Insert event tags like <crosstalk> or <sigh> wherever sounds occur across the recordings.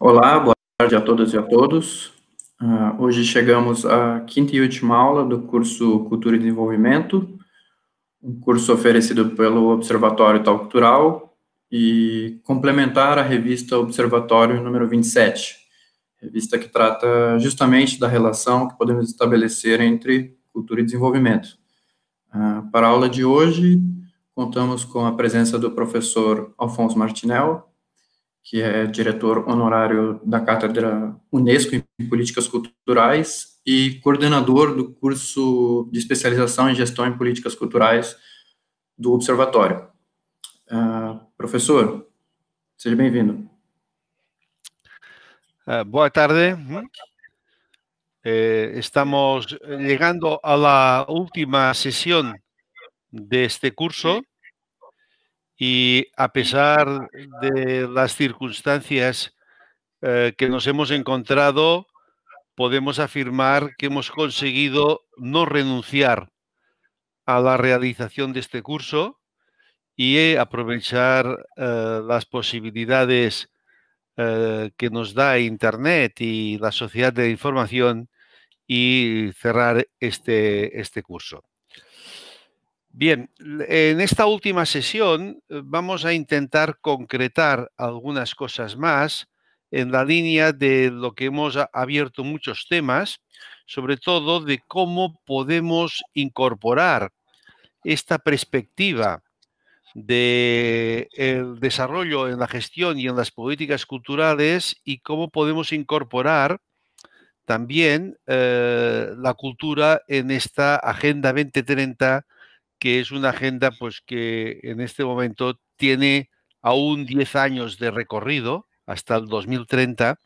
Olá, boa tarde a todas e a todos. Uh, hoje chegamos à quinta e última aula do curso Cultura e Desenvolvimento, um curso oferecido pelo Observatório Tal Cultural e complementar a revista Observatório número 27, revista que trata justamente da relação que podemos estabelecer entre cultura e desenvolvimento. Uh, para a aula de hoje, contamos com a presença do professor Alfonso Martinel, que é diretor honorário da Cátedra Unesco em Políticas Culturais e coordenador do curso de especialização em gestão em políticas culturais do Observatório. Uh, professor, seja bem-vindo. Uh, boa tarde. Eh, estamos llegando a la última sesión de este curso y a pesar de las circunstancias eh, que nos hemos encontrado, podemos afirmar que hemos conseguido no renunciar a la realización de este curso y eh, aprovechar eh, las posibilidades que nos da Internet y la sociedad de información y cerrar este, este curso. Bien, en esta última sesión eh, vamos a intentar concretar algunas cosas más en la línea de lo que hemos abierto muchos temas, sobre todo de cómo podemos incorporar esta perspectiva del desarrollo en la gestión y en las políticas culturales y cómo podemos incorporar también eh, la cultura en esta Agenda 2030 que es una agenda pues que en este momento tiene aún 10 años de recorrido hasta el 2030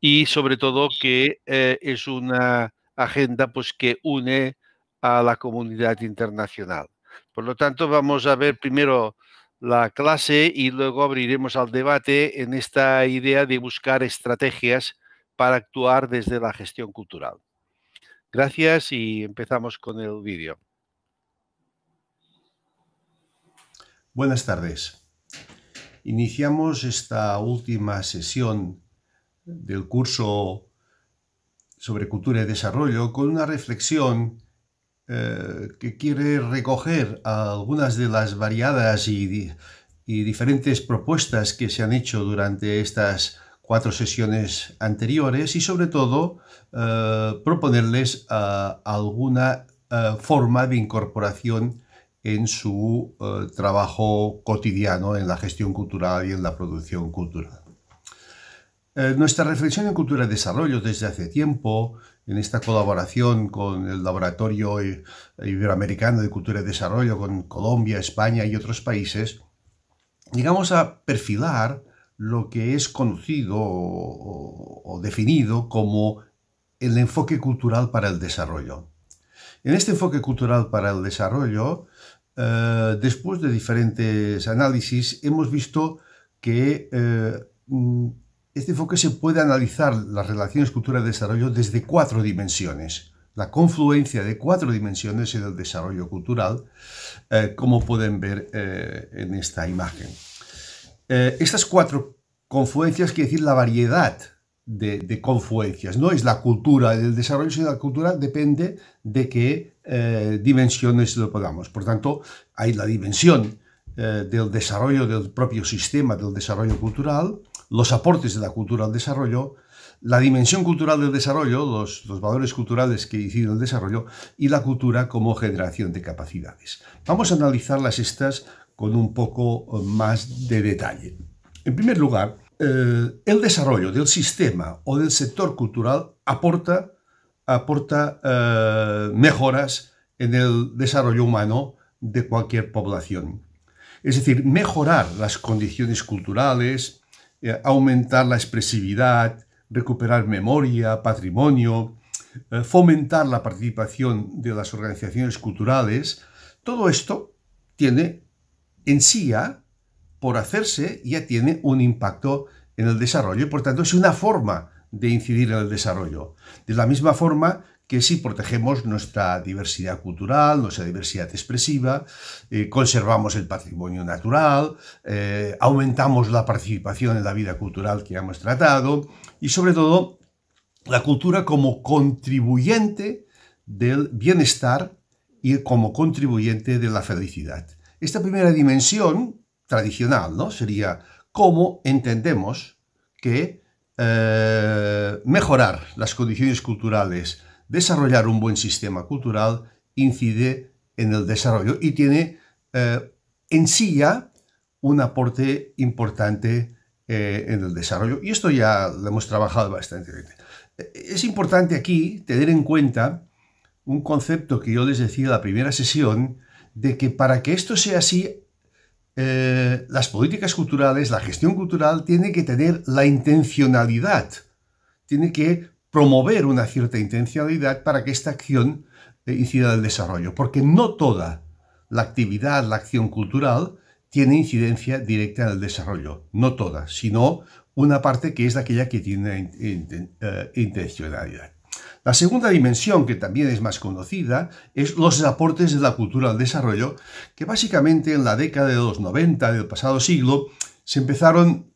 y sobre todo que eh, es una agenda pues que une a la comunidad internacional. Por lo tanto, vamos a ver primero la clase y luego abriremos al debate en esta idea de buscar estrategias para actuar desde la gestión cultural. Gracias y empezamos con el vídeo. Buenas tardes. Iniciamos esta última sesión del curso sobre cultura y desarrollo con una reflexión eh, que quiere recoger algunas de las variadas y, diferentes propuestas que se han hecho durante estas cuatro sesiones anteriores y sobre todo eh, proponerles eh, alguna forma de incorporación en su eh, trabajo cotidiano, en la gestión cultural y en la producción cultural. Eh, nuestra reflexión en cultura y desarrollo desde hace tiempo, en esta colaboración con el Laboratorio Iberoamericano de Cultura y Desarrollo, con Colombia, España y otros países, llegamos a perfilar lo que es conocido o definido como el enfoque cultural para el desarrollo. En este enfoque cultural para el desarrollo eh, después de diferentes análisis, hemos visto que eh, mm, este enfoque se puede analizar las relaciones cultura-desarrollo desde cuatro dimensiones. La confluencia de cuatro dimensiones en el desarrollo cultural, eh, como pueden ver en esta imagen. estas cuatro confluencias quiere decir la variedad de, confluencias. No es la cultura, el desarrollo de la cultura depende de qué eh, dimensiones lo podamos. Por tanto, hay la dimensión eh, del desarrollo del propio sistema, del desarrollo cultural, los aportes de la cultura al desarrollo, la dimensión cultural del desarrollo, los, los valores culturales que inciden el desarrollo y la cultura como generación de capacidades. Vamos a analizarlas estas con un poco eh, más de detalle. En primer lugar, eh, el desarrollo del sistema o del sector cultural aporta, aporta eh, mejoras en el desarrollo humano de cualquier población. Es decir, mejorar las condiciones culturales, eh, aumentar la expresividad, recuperar memoria, patrimonio, fomentar la participación de las organizaciones culturales, todo esto tiene en sí a por hacerse ya tiene un impacto en el desarrollo y por tanto es una forma de incidir en el desarrollo. De la misma forma que si protegemos nuestra diversidad cultural, nuestra diversidad expresiva, eh, conservamos el patrimonio natural, eh, aumentamos la participación en la vida cultural que hemos tratado y sobre todo la cultura como contribuyente del bienestar y como contribuyente de la felicidad. Esta primera dimensión tradicional, ¿no? Sería cómo entendemos que eh, mejorar las condiciones culturales, desarrollar un buen sistema cultural, incide en el desarrollo y tiene eh, en sí ya un aporte importante eh, en el desarrollo. Y esto ya lo hemos trabajado bastante. Es importante aquí tener en cuenta un concepto que yo les decía en la primera sesión, de que para que esto sea así eh, las políticas culturales, la gestión cultural tiene que tener la intencionalidad, tiene que promover una cierta intencionalidad para que esta acción eh, incida en el desarrollo, porque no toda la actividad, la acción cultural tiene incidencia directa en el desarrollo, no toda, sino una parte que es aquella que tiene eh, intencionalidad. La segunda dimensión, que también es más conocida, es los aportes de la cultura al desarrollo, que básicamente en la década de los 90 del pasado siglo se empezaron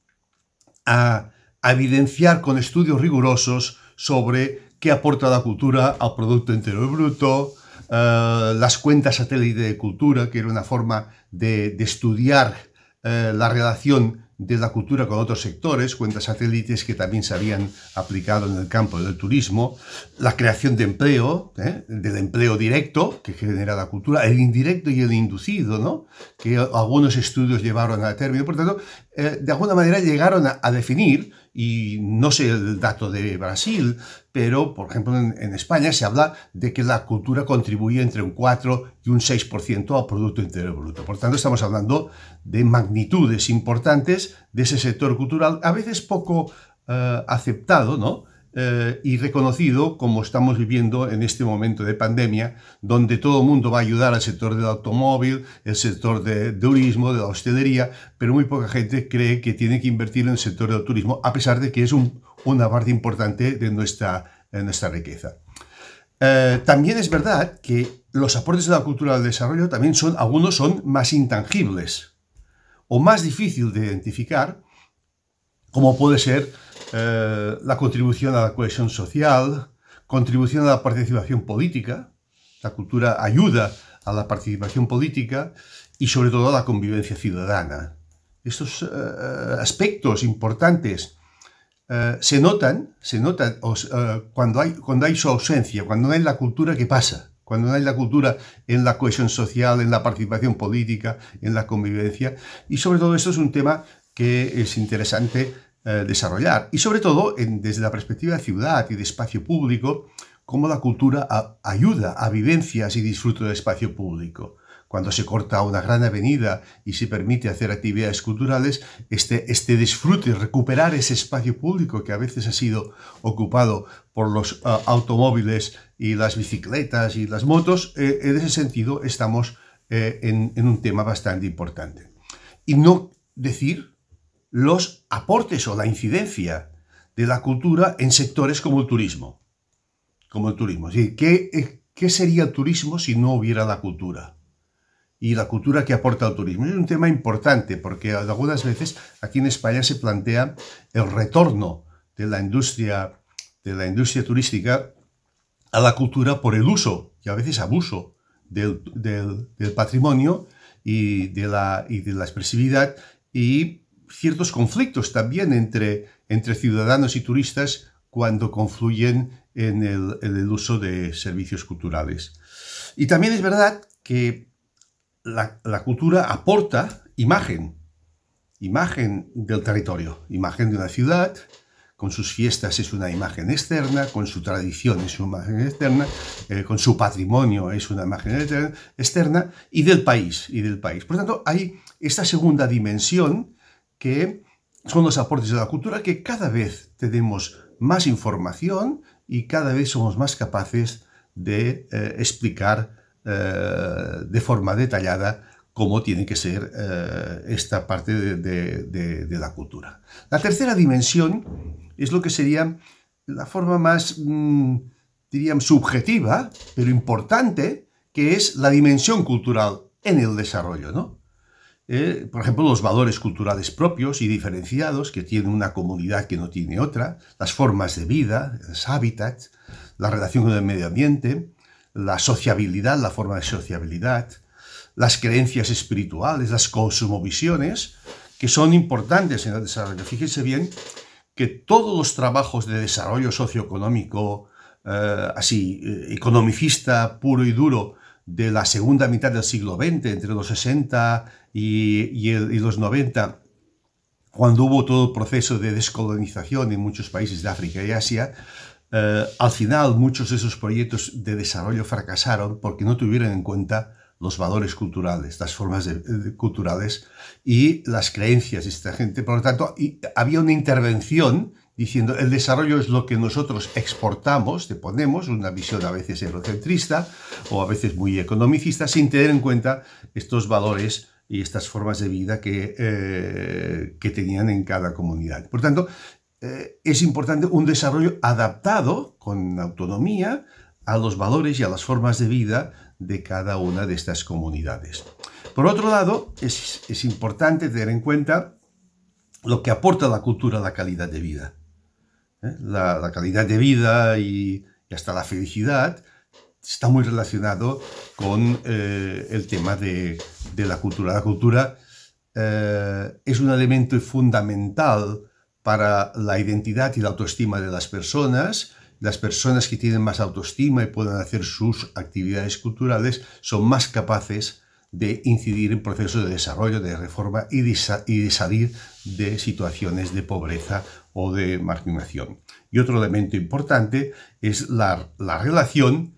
a, evidenciar con estudios rigurosos sobre qué aporta la cultura al Producto Interior Bruto, eh, las cuentas satélite de cultura, que era una forma de, estudiar eh, la relación de la cultura con otros sectores, cuentas satélites que también se habían aplicado en el campo del turismo, la creación de empleo, ¿eh? del empleo directo que genera la cultura, el indirecto y el inducido, ¿no? que algunos estudios llevaron a término. Por tanto, eh, de alguna manera llegaron a, definir, y no sé el dato de Brasil, pero por ejemplo en, España se habla de que la cultura contribuye entre un 4 y un 6% al Producto Interior Bruto. Por tanto, estamos hablando de magnitudes importantes de ese sector cultural, a veces poco eh, aceptado, ¿no? Eh, y reconocido como estamos viviendo en este momento de pandemia, donde todo el mundo va a ayudar al sector del automóvil, el sector del turismo, de la hostelería, pero muy poca gente cree que tiene que invertir en el sector del turismo, a pesar de que es una parte importante de nuestra, nuestra riqueza. Eh, también es verdad que los aportes de la cultura al desarrollo también son, algunos son más intangibles o más difícil de identificar, como puede ser eh, la contribución a la cohesión social, contribución a la participación política. La cultura ayuda a la participación política y sobre todo a la convivencia ciudadana. Estos eh, eh, aspectos importantes se notan, se notan cuando, hay, cuando hay su ausencia, cuando no hay la cultura que pasa cuando no hay la cultura en la cohesión social, en la participación política, en la convivencia. Y sobre todo esto es un tema que es interesante eh, desarrollar. Y sobre todo, desde la perspectiva de ciudad y de espacio público, cómo la cultura ayuda a vivencias y disfruto del espacio público. Cuando se corta una gran avenida y se permite hacer actividades culturales, este, este disfrute, recuperar ese espacio público que a veces ha sido ocupado por los eh, automóviles y las bicicletas y las motos, eh, en ese sentido estamos en un tema bastante importante. Y no decir los aportes o la incidencia de la cultura en sectores como el turismo. Como el turismo. ¿qué, sería el turismo si no hubiera la cultura? Y la cultura que aporta el turismo. Es un tema importante porque algunas veces aquí en España se plantea el retorno de la industria, de la industria turística a la cultura por el uso y a veces abuso del, patrimonio y de, la, y de la expresividad y ciertos conflictos también entre, entre ciudadanos y turistas cuando confluyen en el, uso de servicios culturales. Y también es verdad que la, cultura aporta imagen, imagen del territorio, imagen de una ciudad, con sus fiestas es una imagen externa, con su tradición es una imagen externa, eh, con su patrimonio es una imagen externa, y del país, y del país. Por tanto, hay esta segunda dimensión que son los aportes de la cultura que cada vez tenemos más información y cada vez somos más capaces de eh, explicar eh, de forma detallada cómo tiene que ser eh, esta parte de, la cultura. La tercera dimensión es lo que sería la forma más, mm, diríamos, subjetiva, pero importante, que es la dimensión cultural en el desarrollo, ¿no? Eh, por ejemplo, los valores culturales propios y diferenciados que tiene una comunidad que no tiene otra, las formas de vida, los hábitats, la relación con el medio ambiente, la sociabilidad, la forma de sociabilidad, las creencias espirituales, las cosmovisiones, que son importantes en el desarrollo. Fíjense bien que todos los trabajos de desarrollo socioeconómico, eh, así, eh, economicista puro y duro, de la segunda mitad del siglo XX, entre los 60 y, los 90, cuando hubo todo el proceso de descolonización en muchos países de África y Asia, eh, al final muchos de esos proyectos de desarrollo fracasaron porque no tuvieron en cuenta los valores culturales, las formas culturales y las creencias de esta gente. Por lo tanto, había una intervención diciendo el desarrollo es lo que nosotros exportamos, te ponemos una visión a veces eurocentrista o a veces muy economicista, sin tener en cuenta estos valores y estas formas de vida que, eh, que tenían en cada comunidad. Por tanto, eh, es importante un desarrollo adaptado con autonomía a los valores y a las formas de vida de cada una de estas comunidades. Por otro lado, es, es importante tener en cuenta lo que aporta la cultura a la calidad de vida. ¿eh? la, calidad de vida y, hasta la felicidad está muy relacionado con eh, el tema de, la cultura. La cultura eh, es un elemento fundamental para la identidad y la autoestima de las personas. Las personas que tienen más autoestima y puedan hacer sus actividades culturales son más capaces de incidir en procesos de desarrollo, de reforma y y de salir de situaciones de pobreza o de marginación. Y otro elemento importante es la, relación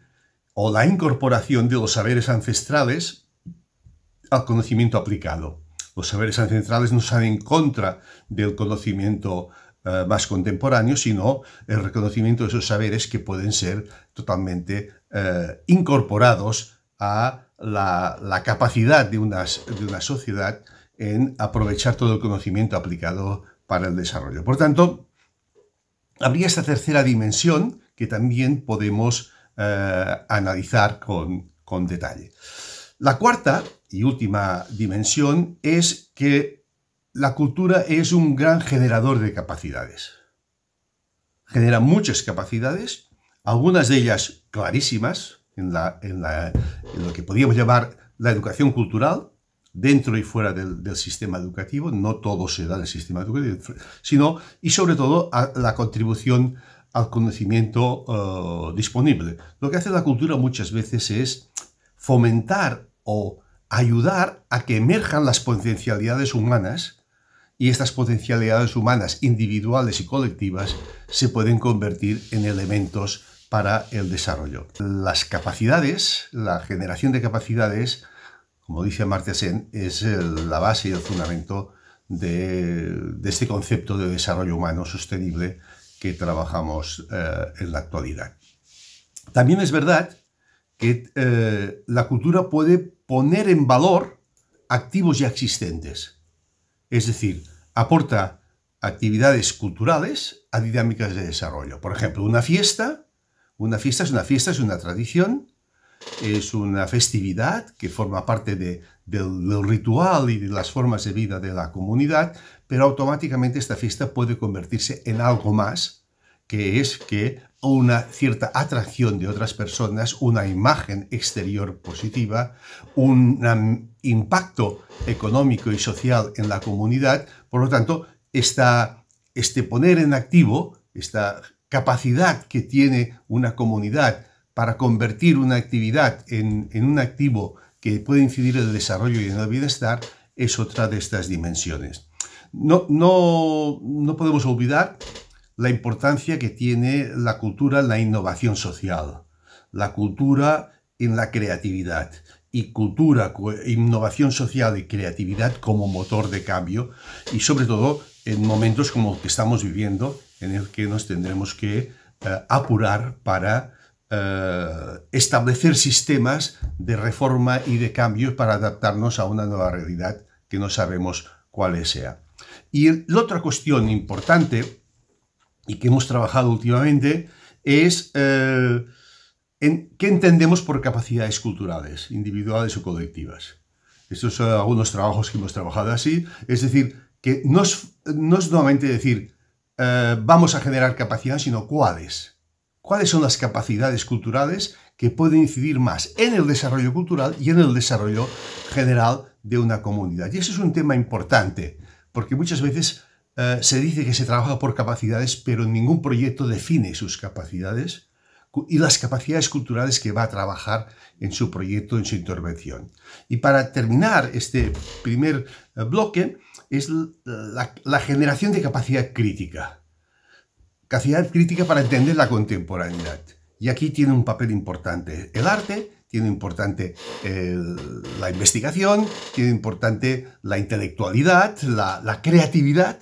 o la incorporación de los saberes ancestrales al conocimiento aplicado. Los saberes ancestrales no salen en contra del conocimiento eh, más contemporáneo, sino el reconocimiento de esos saberes que pueden ser totalmente eh, incorporados a la, capacidad de, de, una sociedad en aprovechar todo el conocimiento aplicado para el desarrollo. Por tanto, habría esta tercera dimensión que también podemos eh, analizar con, detalle. La cuarta y última dimensión es que la cultura es un gran generador de capacidades. Genera muchas capacidades, algunas de ellas clarísimas en, en, en lo que podríamos llamar la educación cultural, dentro y fuera del, sistema educativo, no todo se da en el sistema educativo, sino y sobre todo la contribución al conocimiento eh, disponible. Lo que hace la cultura muchas veces es fomentar o ayudar a que emerjan las potencialidades humanas y estas potencialidades humanas individuales y colectivas se pueden convertir en elementos para el desarrollo. Las capacidades, la generación de capacidades, como dice Sen, es eh, la base y el fundamento de, este concepto de desarrollo humano sostenible que trabajamos eh, en la actualidad. También es verdad que eh, la cultura puede poner en valor activos ya existentes, es decir, aporta actividades culturales a dinámicas de desarrollo. Por ejemplo, una fiesta, una fiesta es una fiesta, es una tradición es una festividad que forma parte del, ritual y de las formas de vida de la comunidad, pero automáticamente esta fiesta puede convertirse en algo más, que es que una cierta atracción de otras personas, una imagen exterior positiva, un um, impacto económico y social en la comunidad, por lo tanto, este poner en activo, esta capacidad que tiene una comunidad para convertir una actividad en, un activo que puede incidir en el desarrollo y en el bienestar es otra de estas dimensiones. No, no, no, podemos olvidar la importancia que tiene la cultura en la innovación social, la cultura en la creatividad y cultura, innovación social y creatividad como motor de cambio y sobre todo en momentos como el que estamos viviendo en el que nos tendremos que eh, apurar para eh, establecer sistemas de reforma y de cambios para adaptarnos a una nueva realidad que no sabemos cuál sea. Y la otra cuestión importante y que hemos trabajado últimamente es eh, qué entendemos por capacidades culturales, individuales o colectivas. Estos son algunos trabajos que hemos trabajado así, es decir, que no es, no nuevamente decir eh, vamos a generar capacidad, sino cuáles cuáles son las capacidades culturales que pueden incidir más en el desarrollo cultural y en el desarrollo general de una comunidad. Y eso es un tema importante, porque muchas veces eh, se dice que se trabaja por capacidades, pero ningún proyecto define sus capacidades y las capacidades culturales que va a trabajar en su proyecto, en su intervención. Y para terminar este primer eh, bloque, es la generación de capacidad crítica capacidad crítica para entender la contemporaneidad. Y aquí tiene un papel importante el arte, tiene importante la investigación, tiene importante la intelectualidad, la, la creatividad,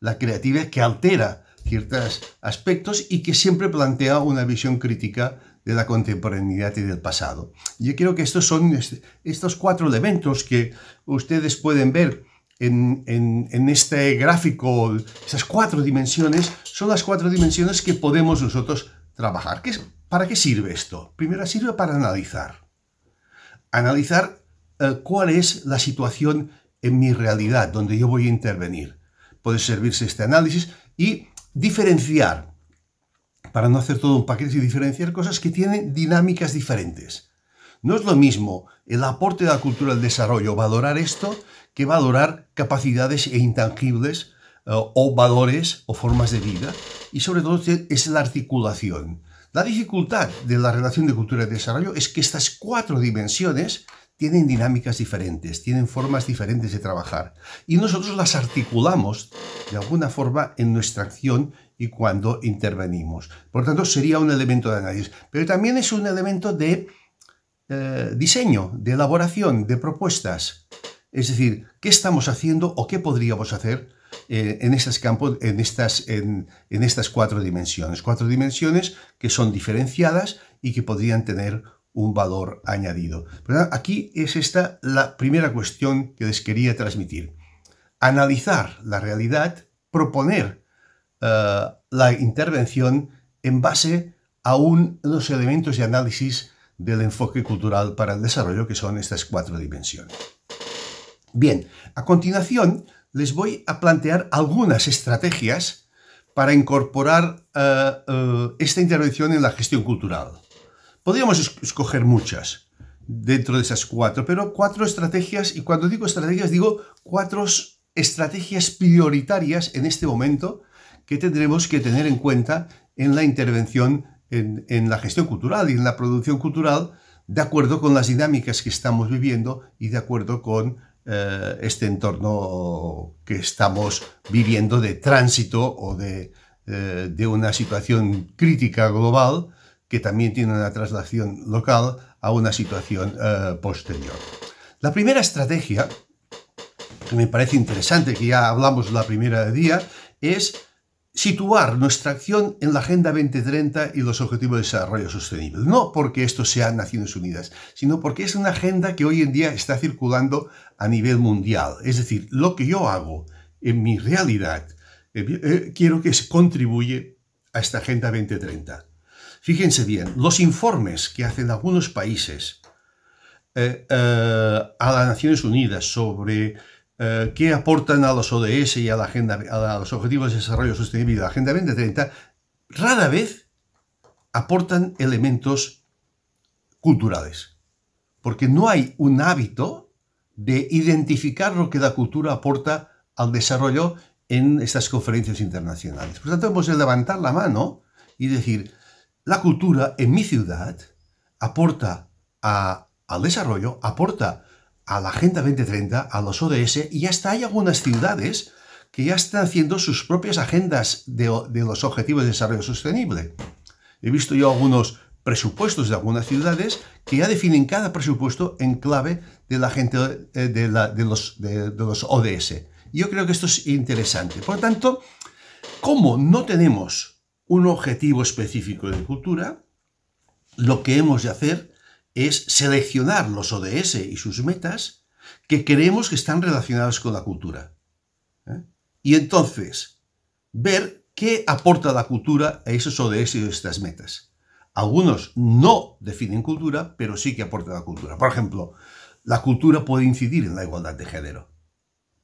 la creatividad que altera ciertos aspectos y que siempre plantea una visión crítica de la contemporaneidad y del pasado. Yo creo que estos son estos cuatro elementos que ustedes pueden ver en, este gráfico, esas cuatro dimensiones, son las cuatro dimensiones que podemos nosotros trabajar. ¿Para qué sirve esto? Primero sirve para analizar. Analizar eh, cuál es la situación en mi realidad, donde yo voy a intervenir. Puede servirse este análisis y diferenciar, para no hacer todo un paquete y diferenciar cosas que tienen dinámicas diferentes. No es lo mismo el aporte de la cultura al desarrollo, valorar esto, que va a adorar capacidades e intangibles eh, o valores o formas de vida y sobre todo es la articulación. La dificultad de la relación de cultura y desarrollo es que estas cuatro dimensiones tienen dinámicas diferentes, tienen formas diferentes de trabajar y nosotros las articulamos de alguna forma en nuestra acción y cuando intervenimos. Por lo tanto, sería un elemento de análisis, pero también es un elemento de eh, diseño, de elaboración, de propuestas. Es decir, ¿qué estamos haciendo o qué podríamos hacer eh, en estas, cuatro dimensiones? Cuatro dimensiones que son diferenciadas y que podrían tener un valor añadido. Pero aquí es esta la primera cuestión que les quería transmitir. Analizar la realidad, proponer eh, la intervención en base a los elementos de análisis del enfoque cultural para el desarrollo que son estas cuatro dimensiones. Bien, a continuación les voy a plantear algunas estrategias para incorporar eh, eh, esta intervención en la gestión cultural. Podríamos escoger muchas dentro de esas cuatro, pero cuatro estrategias, y cuando digo estrategias digo cuatro estrategias prioritarias en este momento que tendremos que tener en cuenta en la intervención en, en la gestión cultural y en la producción cultural, de acuerdo con las dinámicas que estamos viviendo y de acuerdo con eh, este entorno que estamos viviendo de tránsito o eh, de, una situación crítica global que también tiene una traslación local a una situación eh, posterior. La primera estrategia, que me parece interesante, que ya hablamos la primera día, es situar nuestra acción en la Agenda 2030 y los Objetivos de Desarrollo Sostenible. No porque esto sea Naciones Unidas, sino porque es una agenda que hoy en día está circulando a nivel mundial. Es decir, lo que yo hago en mi realidad, eh, eh, quiero que se contribuye a esta Agenda 2030. Fíjense bien, los informes que hacen algunos países eh, a las Naciones Unidas sobre eh, que aportan a los ODS y a, la agenda, a los Objetivos de Desarrollo Sostenible y la Agenda 2030, rara vez aportan elementos culturales. Porque no hay un hábito de identificar lo que la cultura aporta al desarrollo en estas conferencias internacionales. Por tanto, hemos de levantar la mano y decir, la cultura en mi ciudad aporta al desarrollo, aporta a la Agenda 2030, a los ODS, y hasta hay algunas ciudades que ya están haciendo sus propias agendas de, los Objetivos de Desarrollo Sostenible. He visto yo algunos presupuestos de algunas ciudades que ya definen cada presupuesto en clave de la gente eh, de, los, de, los, ODS. Yo creo que esto es interesante. Por tanto, como no tenemos un objetivo específico de cultura, lo que hemos de hacer es seleccionar los ODS y sus metas que creemos que están relacionadas con la cultura. ¿eh? Y entonces, ver qué aporta la cultura a esos ODS y a estas metas. Algunos no definen cultura, pero sí que aporta la cultura. Por ejemplo, la cultura puede incidir en la igualdad de género.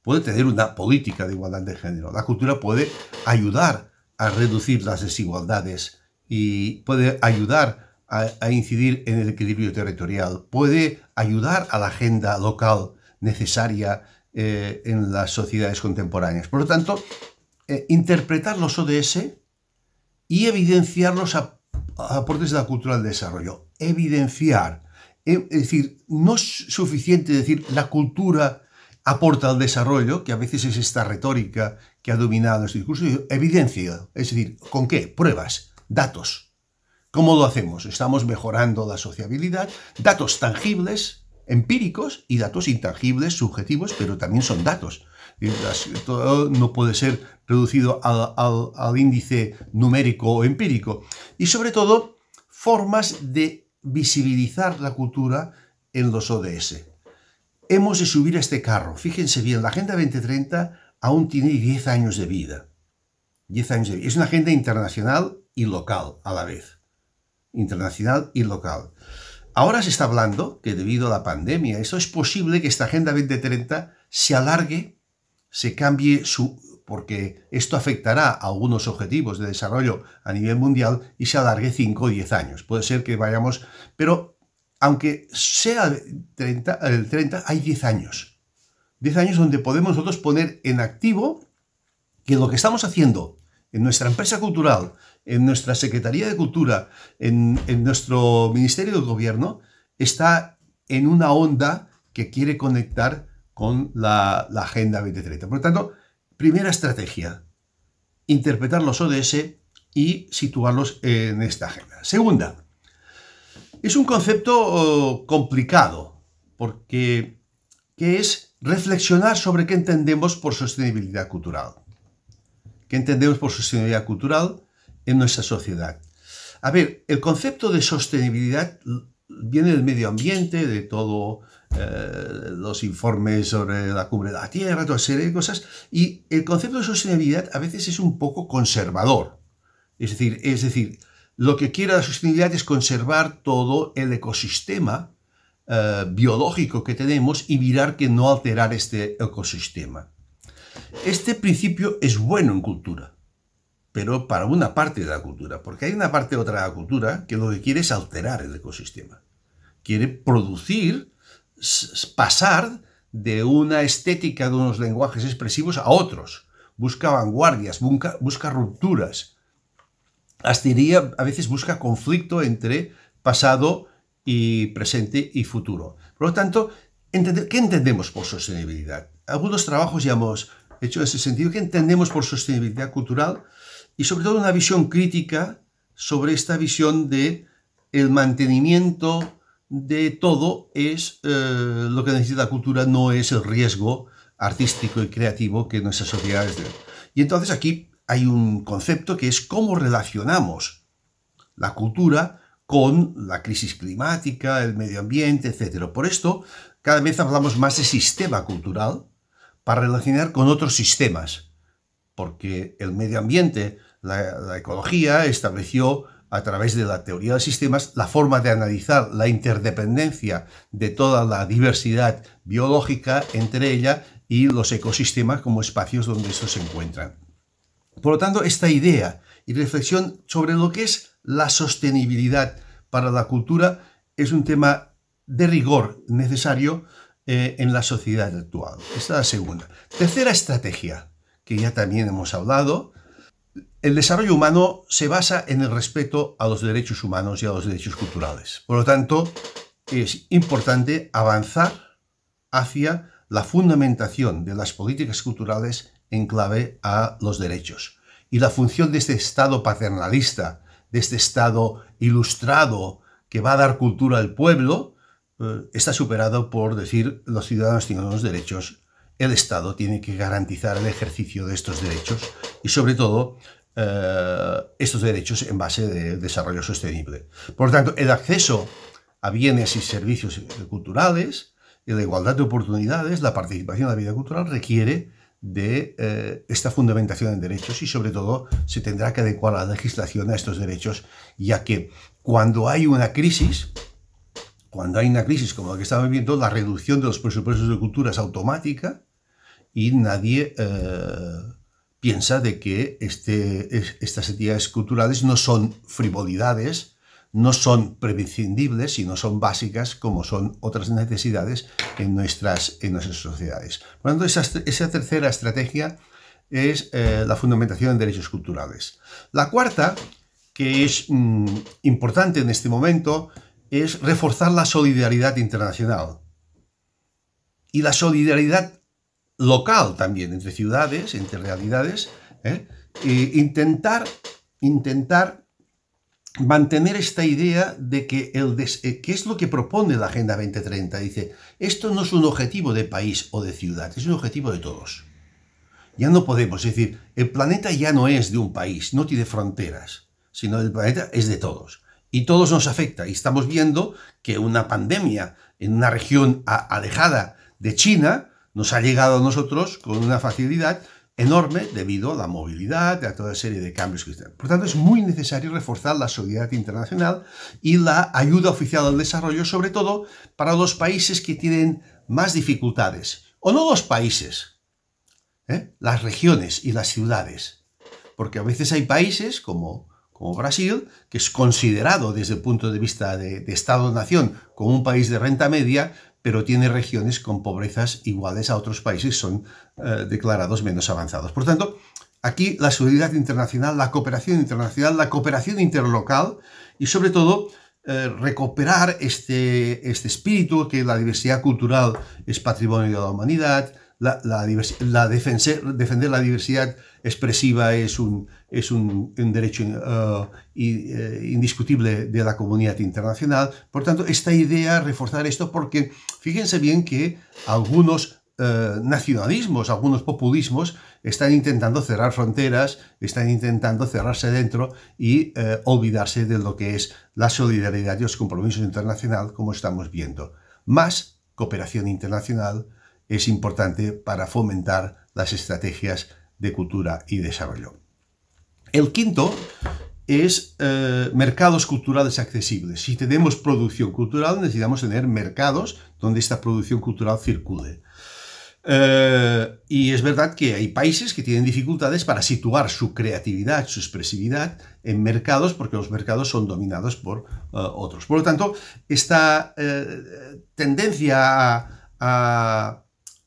Puede tener una política de igualdad de género. La cultura puede ayudar a reducir las desigualdades y puede ayudar a, incidir en el equilibrio territorial, puede ayudar a la agenda local necesaria eh, en las sociedades contemporáneas. Por lo tanto, eh, interpretar los ODS y evidenciar los aportes de la cultura al desarrollo. Evidenciar. E, es decir, no es suficiente decir la cultura aporta al desarrollo, que a veces es esta retórica que ha dominado este discurso, evidencia. Es decir, ¿con qué? Pruebas, datos. ¿Cómo lo hacemos? Estamos mejorando la sociabilidad, datos tangibles, empíricos y datos intangibles, subjetivos, pero también son datos. Todo no puede ser reducido al, índice numérico o empírico. Y sobre todo, formas de visibilizar la cultura en los ODS. Hemos de subir a este carro. Fíjense bien, la Agenda 2030 aún tiene 10 años de vida. 10 años de vida. Es una agenda internacional y local a la vez internacional y local. Ahora se está hablando que debido a la pandemia, eso es posible que esta Agenda 2030 se alargue, se cambie su porque esto afectará a algunos objetivos de desarrollo a nivel mundial y se alargue 5 o 10 años. Puede ser que vayamos, pero aunque sea el 30, el 30 hay 10 años. 10 años donde podemos nosotros poner en activo que lo que estamos haciendo en nuestra empresa cultural, en nuestra Secretaría de Cultura, en, nuestro Ministerio del Gobierno, está en una onda que quiere conectar con la, Agenda 2030. Por lo tanto, primera estrategia, interpretar los ODS y situarlos en esta agenda. Segunda, es un concepto oh, complicado, porque es reflexionar sobre qué entendemos por sostenibilidad cultural. ¿Qué entendemos por sostenibilidad cultural? en nuestra sociedad. A ver, el concepto de sostenibilidad viene del medio ambiente, de todos eh, los informes sobre la cumbre de la Tierra, toda serie de cosas, y el concepto de sostenibilidad a veces es un poco conservador. Es decir, es decir lo que quiere la sostenibilidad es conservar todo el ecosistema eh, biológico que tenemos y mirar que no alterar este ecosistema. Este principio es bueno en cultura pero para una parte de la cultura, porque hay una parte otra de la cultura que lo que quiere es alterar el ecosistema. Quiere producir, pasar de una estética de unos lenguajes expresivos a otros. Busca vanguardias, busca, rupturas. a veces busca conflicto entre pasado y presente y futuro. Por lo tanto, ¿qué entendemos por sostenibilidad? Algunos trabajos ya hemos hecho en ese sentido. ¿Qué entendemos por sostenibilidad cultural? y sobre todo una visión crítica sobre esta visión de el mantenimiento de todo es eh, lo que necesita la cultura, no es el riesgo artístico y creativo que nuestras sociedades de. Y entonces aquí hay un concepto que es cómo relacionamos la cultura con la crisis climática, el medio ambiente, etc. Por esto, cada vez hablamos más de sistema cultural para relacionar con otros sistemas, porque el medio ambiente, la, ecología estableció a través de la teoría de sistemas la forma de analizar la interdependencia de toda la diversidad biológica entre ella y los ecosistemas como espacios donde estos se encuentran. Por lo tanto, esta idea y reflexión sobre lo que es la sostenibilidad para la cultura es un tema de rigor necesario eh, en la sociedad actual. Esta es la segunda. Tercera estrategia, que ya también hemos hablado, el desarrollo humano se basa en el respeto a los derechos humanos y a los derechos culturales. Por lo tanto, es importante avanzar hacia la fundamentación de las políticas culturales en clave a los derechos. Y la función de este Estado paternalista, de este Estado ilustrado que va a dar cultura al pueblo, eh, está superado por decir los ciudadanos tienen los derechos, el Estado tiene que garantizar el ejercicio de estos derechos y sobre todo eh, estos derechos en base de desarrollo sostenible. Por lo tanto, el acceso a bienes y servicios culturales y la igualdad de oportunidades, la participación en la vida cultural requiere de eh, esta fundamentación en derechos y sobre todo se tendrá que adecuar la legislación a estos derechos, ya que cuando hay una crisis, cuando hay una crisis como la que estamos viviendo, la reducción de los presupuestos de cultura es automática y nadie eh, piensa de que este, estas entidades culturales no son frivolidades, no son prescindibles, no son básicas como son otras necesidades en nuestras, en nuestras sociedades. Por tanto, esa, tercera estrategia es eh, la fundamentación en derechos culturales. La cuarta, que es mm, importante en este momento, es reforzar la solidaridad internacional. Y la solidaridad local también, entre ciudades, entre realidades, e intentar, intentar mantener esta idea de que el eh, es lo que propone la Agenda 2030. Dice, esto no es un objetivo de país o de ciudad, es un objetivo de todos. Ya no podemos, decir, el planeta ya no es de un país, no tiene fronteras, sino el planeta es de todos. Y todos nos afecta. Y estamos viendo que una pandemia en una región alejada de China, nos ha llegado a nosotros con una facilidad enorme debido a la movilidad, a toda serie de cambios que están. Por tanto, es muy necesario reforzar la solidaridad internacional y la ayuda oficial al desarrollo, sobre todo para los países que tienen más dificultades. O no los países, ¿eh? las regiones y las ciudades. Porque a veces hay países como, como Brasil, que es considerado desde el punto de vista de Estado-Nación como un país de renta media, pero tiene regiones con pobrezas iguales a otros países son eh, declarados menos avanzados. Por tanto, aquí la solidaridad internacional, la cooperación internacional, la cooperación interlocal y sobre todo eh, recuperar este, este, espíritu que la diversidad cultural es patrimonio de la humanidad, la, defender la diversidad expresiva es un, es un, derecho uh, eh, indiscutible de la comunidad internacional. Por tanto, esta idea, reforzar esto, porque fíjense bien que algunos uh, nacionalismos, algunos populismos, están intentando cerrar fronteras, están intentando cerrarse dentro y uh, olvidarse de lo que es la solidaridad y los compromisos internacionales como estamos viendo. Más cooperación internacional es importante para fomentar las estrategias de Cultura y Desarrollo. El quinto es eh, mercados culturales accesibles. Si tenemos producción cultural, necesitamos tener mercados donde esta producción cultural circule. Eh, y es verdad que hay países que tienen dificultades para situar su creatividad, su expresividad en mercados, porque los mercados son dominados por eh, otros. Por lo tanto, esta tendencia a,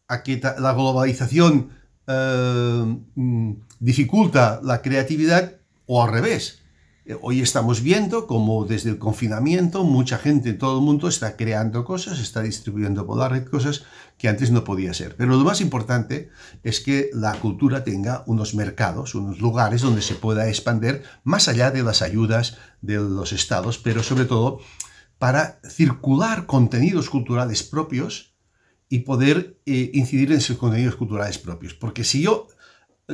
a que la globalización eh, mm, dificulta la creatividad o al revés. Eh, hoy estamos viendo como desde el confinamiento mucha gente en todo el mundo está creando cosas, está distribuyendo por la red cosas que antes no podía ser. Pero lo más importante es que la cultura tenga unos mercados, unos lugares donde se pueda expandir más allá de las ayudas de los estados, pero sobre todo para circular contenidos culturales propios y poder eh, incidir en sus contenidos culturales propios. Porque si yo,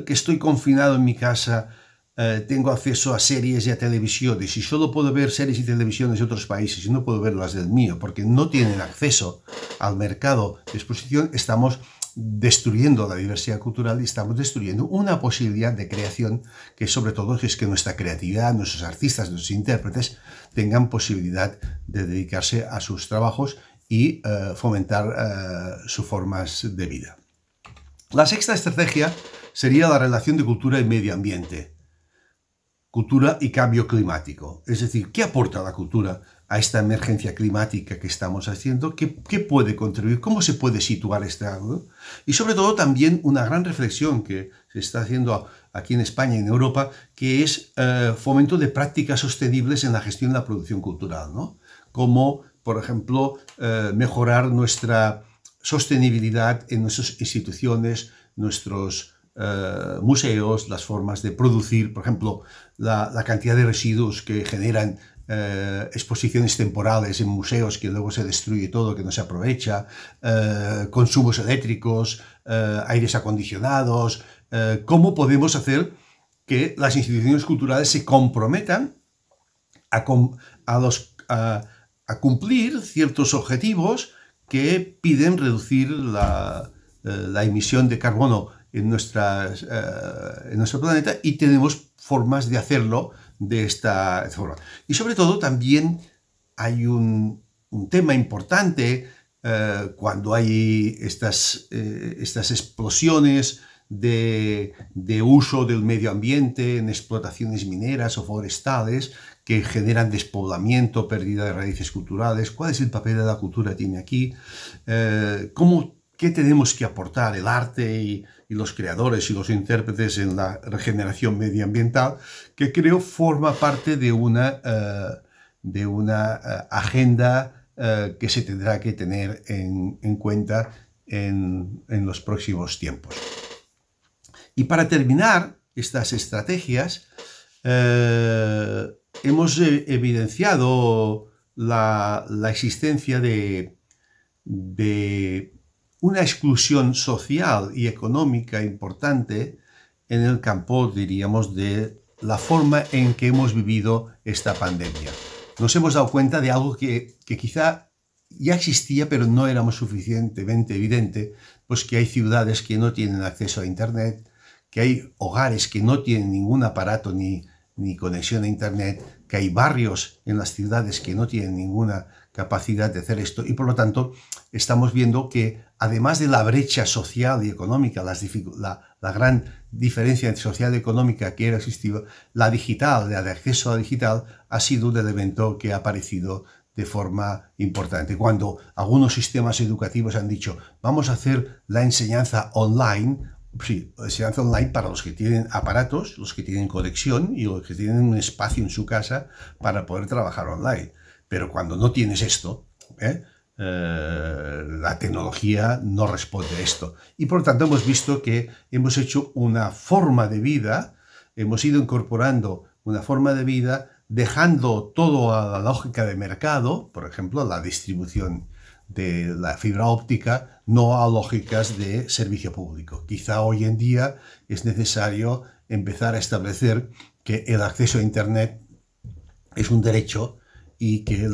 que estoy confinado en mi casa, eh, tengo acceso a series y a televisiones, y solo puedo ver series y televisiones de otros países, y no puedo ver las del mío, porque no tienen acceso al mercado de exposición, estamos destruyendo la diversidad cultural y estamos destruyendo una posibilidad de creación que sobre todo es que nuestra creatividad, nuestros artistas, nuestros intérpretes tengan posibilidad de dedicarse a sus trabajos y eh, fomentar eh, sus formas de vida. La sexta estrategia sería la relación de cultura y medio ambiente, cultura y cambio climático. Es decir, ¿qué aporta la cultura a esta emergencia climática que estamos haciendo? ¿Qué, puede contribuir? ¿Cómo se puede situar este algo? Y sobre todo también una gran reflexión que se está haciendo aquí en España y en Europa, que es eh, fomento de prácticas sostenibles en la gestión de la producción cultural, Como por ejemplo, eh, mejorar nuestra sostenibilidad en nuestras instituciones, nuestros eh, museos, las formas de producir, por ejemplo, la, cantidad de residuos que generan eh, exposiciones temporales en museos que luego se destruye todo, que no se aprovecha, consumos eléctricos, aires acondicionados, cómo podemos hacer que las instituciones culturales se comprometan a, los a cumplir ciertos objetivos que piden reducir la, eh, emisión de carbono en, eh, en nuestro planeta y tenemos formas de hacerlo de esta forma. Y sobre todo también hay un, tema importante eh, cuando hay estas, estas explosiones de, uso del medio ambiente en explotaciones mineras o forestales que generan despoblamiento, pérdida de raíces culturales, cuál es el papel de la cultura tiene aquí, eh, qué tenemos que aportar el arte y, los creadores y los intérpretes en la regeneración medioambiental, que creo forma parte de una, eh, de una eh, agenda que se tendrá que tener en, cuenta en, en, los próximos tiempos. Y para terminar estas estrategias, hemos eh, evidenciado la, existencia de, una exclusión social y económica importante en el campo, diríamos, de la forma en que hemos vivido esta pandemia. Nos hemos dado cuenta de algo que, que quizá ya existía, pero no éramos suficientemente evidente, pues que hay ciudades que no tienen acceso a Internet, que hay hogares que no tienen ningún aparato ni, ni conexión a Internet, que hay barrios en las ciudades que no tienen ninguna capacidad de hacer esto y por lo tanto estamos viendo que además de la brecha social y económica, la, la, gran diferencia entre social y económica que era existida, la digital, la de acceso a digital, ha sido un elemento que ha aparecido de forma importante. Cuando algunos sistemas educativos han dicho, vamos a hacer la enseñanza online, Sí, se hace online para los que tienen aparatos, los que tienen conexión y los que tienen un espacio en su casa para poder trabajar online. Pero cuando no tienes esto, ¿eh? Eh, la tecnología no responde a esto. Y por lo tanto hemos visto que hemos hecho una forma de vida, hemos ido incorporando una forma de vida dejando todo a la lógica de mercado, por ejemplo, la distribución de la fibra óptica, no a lógicas de servicio público. Quizá hoy en día es necesario empezar a establecer que el acceso a Internet es un derecho y que eh,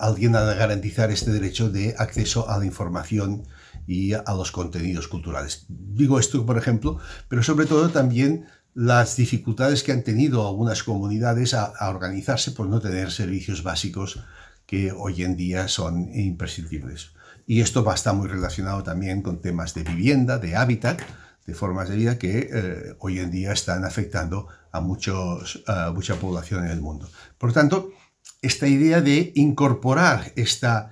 alguien ha de garantizar este derecho de acceso a la información y a los contenidos culturales. Digo esto, por ejemplo, pero sobre todo también las dificultades que han tenido algunas comunidades a organizarse por no tener servicios básicos que hoy en día son imprescindibles. Y esto va a estar muy relacionado también con temas de vivienda, de hábitat, de formas de vida que eh, hoy en día están afectando a, muchos, mucha población en el mundo. Por lo tanto, esta idea de incorporar esta,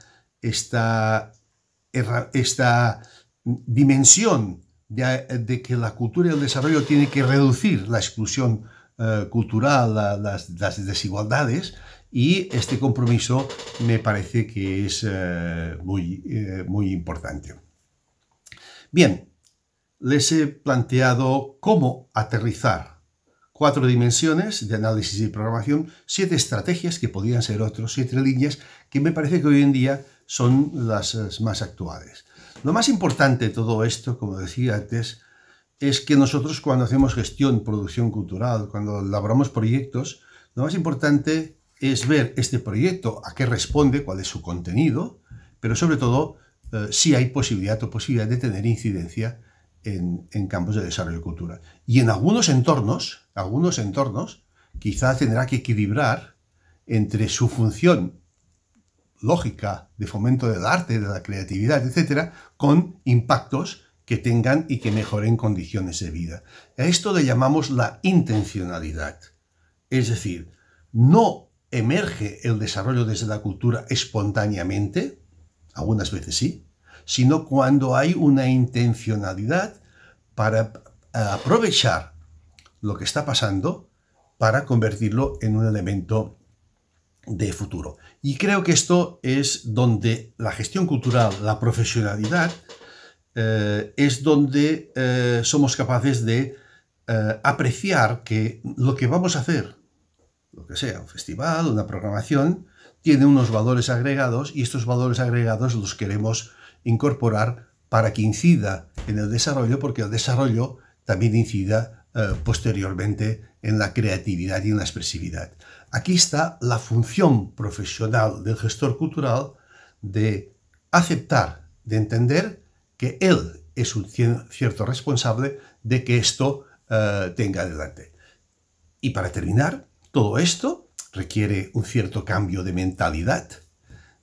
dimensión de, que la cultura y el desarrollo tiene que reducir la exclusión eh, cultural, las, desigualdades, y este compromiso me parece que es eh, muy, eh, muy importante. Bien, les he planteado cómo aterrizar cuatro dimensiones de análisis y programación, siete estrategias que podrían ser otros, siete líneas que me parece que hoy en día son las más actuales. Lo más importante de todo esto, como decía antes, es que nosotros cuando hacemos gestión, producción cultural, cuando elaboramos proyectos, lo más importante es ver este proyecto, a qué responde, cuál es su contenido, pero sobre todo eh, si hay posibilidad o posibilidad de tener incidencia en, campos de desarrollo cultural. Y en algunos entornos, algunos entornos, quizá tendrá que equilibrar entre su función lógica de fomento del arte, de la creatividad, etcétera, con impactos que tengan y que mejoren condiciones de vida. A esto le llamamos la intencionalidad. Es decir, no emerge el desarrollo desde la cultura espontáneamente, algunas veces sí, sino cuando hay una intencionalidad para eh, aprovechar lo que está pasando para convertirlo en un elemento de futuro. Y creo que esto es donde la gestión cultural, la profesionalidad, eh, es donde eh, somos capaces de apreciar que lo que vamos a hacer lo que sea, un festival, una programación, tiene unos valores agregados y estos valores agregados los queremos incorporar para que incida en el desarrollo, porque el desarrollo también incida eh, posteriormente en la creatividad y en la expresividad. Aquí está la función profesional del gestor cultural de aceptar, de entender que él es un cierto responsable de que esto eh, tenga adelante. Y para terminar, todo esto requiere un cierto cambio de mentalidad,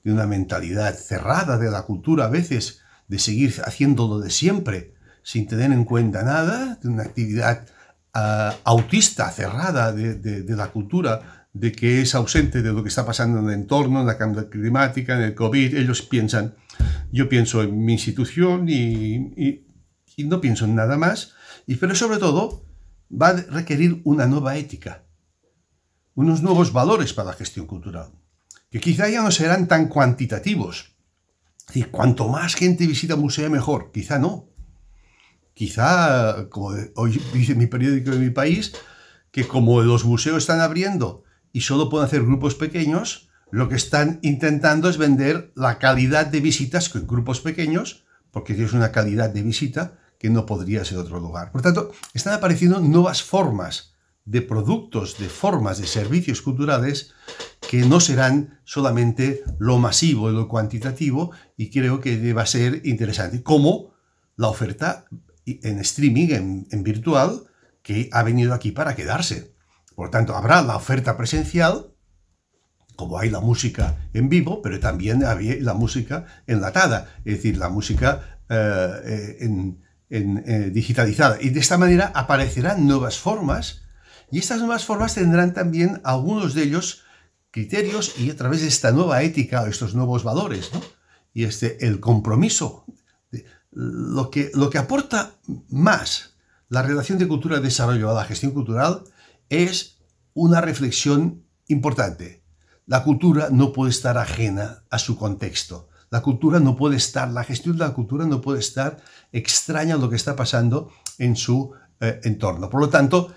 de una mentalidad cerrada de la cultura a veces, de seguir haciéndolo de siempre, sin tener en cuenta nada, de una actividad ah, autista, cerrada de, la cultura, de que es ausente de lo que está pasando en el entorno, en la cambio climática, en el COVID. Ellos piensan, yo pienso en mi institución y, y no pienso en nada más. Y, pero sobre todo, va a requerir una nueva ética unos nuevos valores para la gestión cultural, que quizá ya no serán tan cuantitativos. Es decir, cuanto más gente visita un museo, mejor. Quizá no. Quizá, como hoy dice mi periódico de mi país, que como los museos están abriendo y solo pueden hacer grupos pequeños, lo que están intentando es vender la calidad de visitas con grupos pequeños, porque es una calidad de visita que no podría ser otro lugar. Por tanto, están apareciendo nuevas formas de productos, de formas, de servicios culturales que no serán solamente lo masivo, lo cuantitativo, y creo que va a ser interesante. Como la oferta en streaming, en, virtual, que ha venido aquí para quedarse. Por lo tanto, habrá la oferta presencial, como hay la música en vivo, pero también había la música enlatada, es decir, la música eh, eh, en, eh, digitalizada. Y de esta manera aparecerán nuevas formas y estas nuevas formas tendrán también algunos de ellos criterios y a través de esta nueva ética, estos nuevos valores, y este, el compromiso, lo que, lo que aporta más la relación de cultura y desarrollo a la gestión cultural es una reflexión importante. La cultura no puede estar ajena a su contexto. La cultura no puede estar, la gestión de la cultura no puede estar extraña a lo que está pasando en su eh, entorno. Por lo tanto,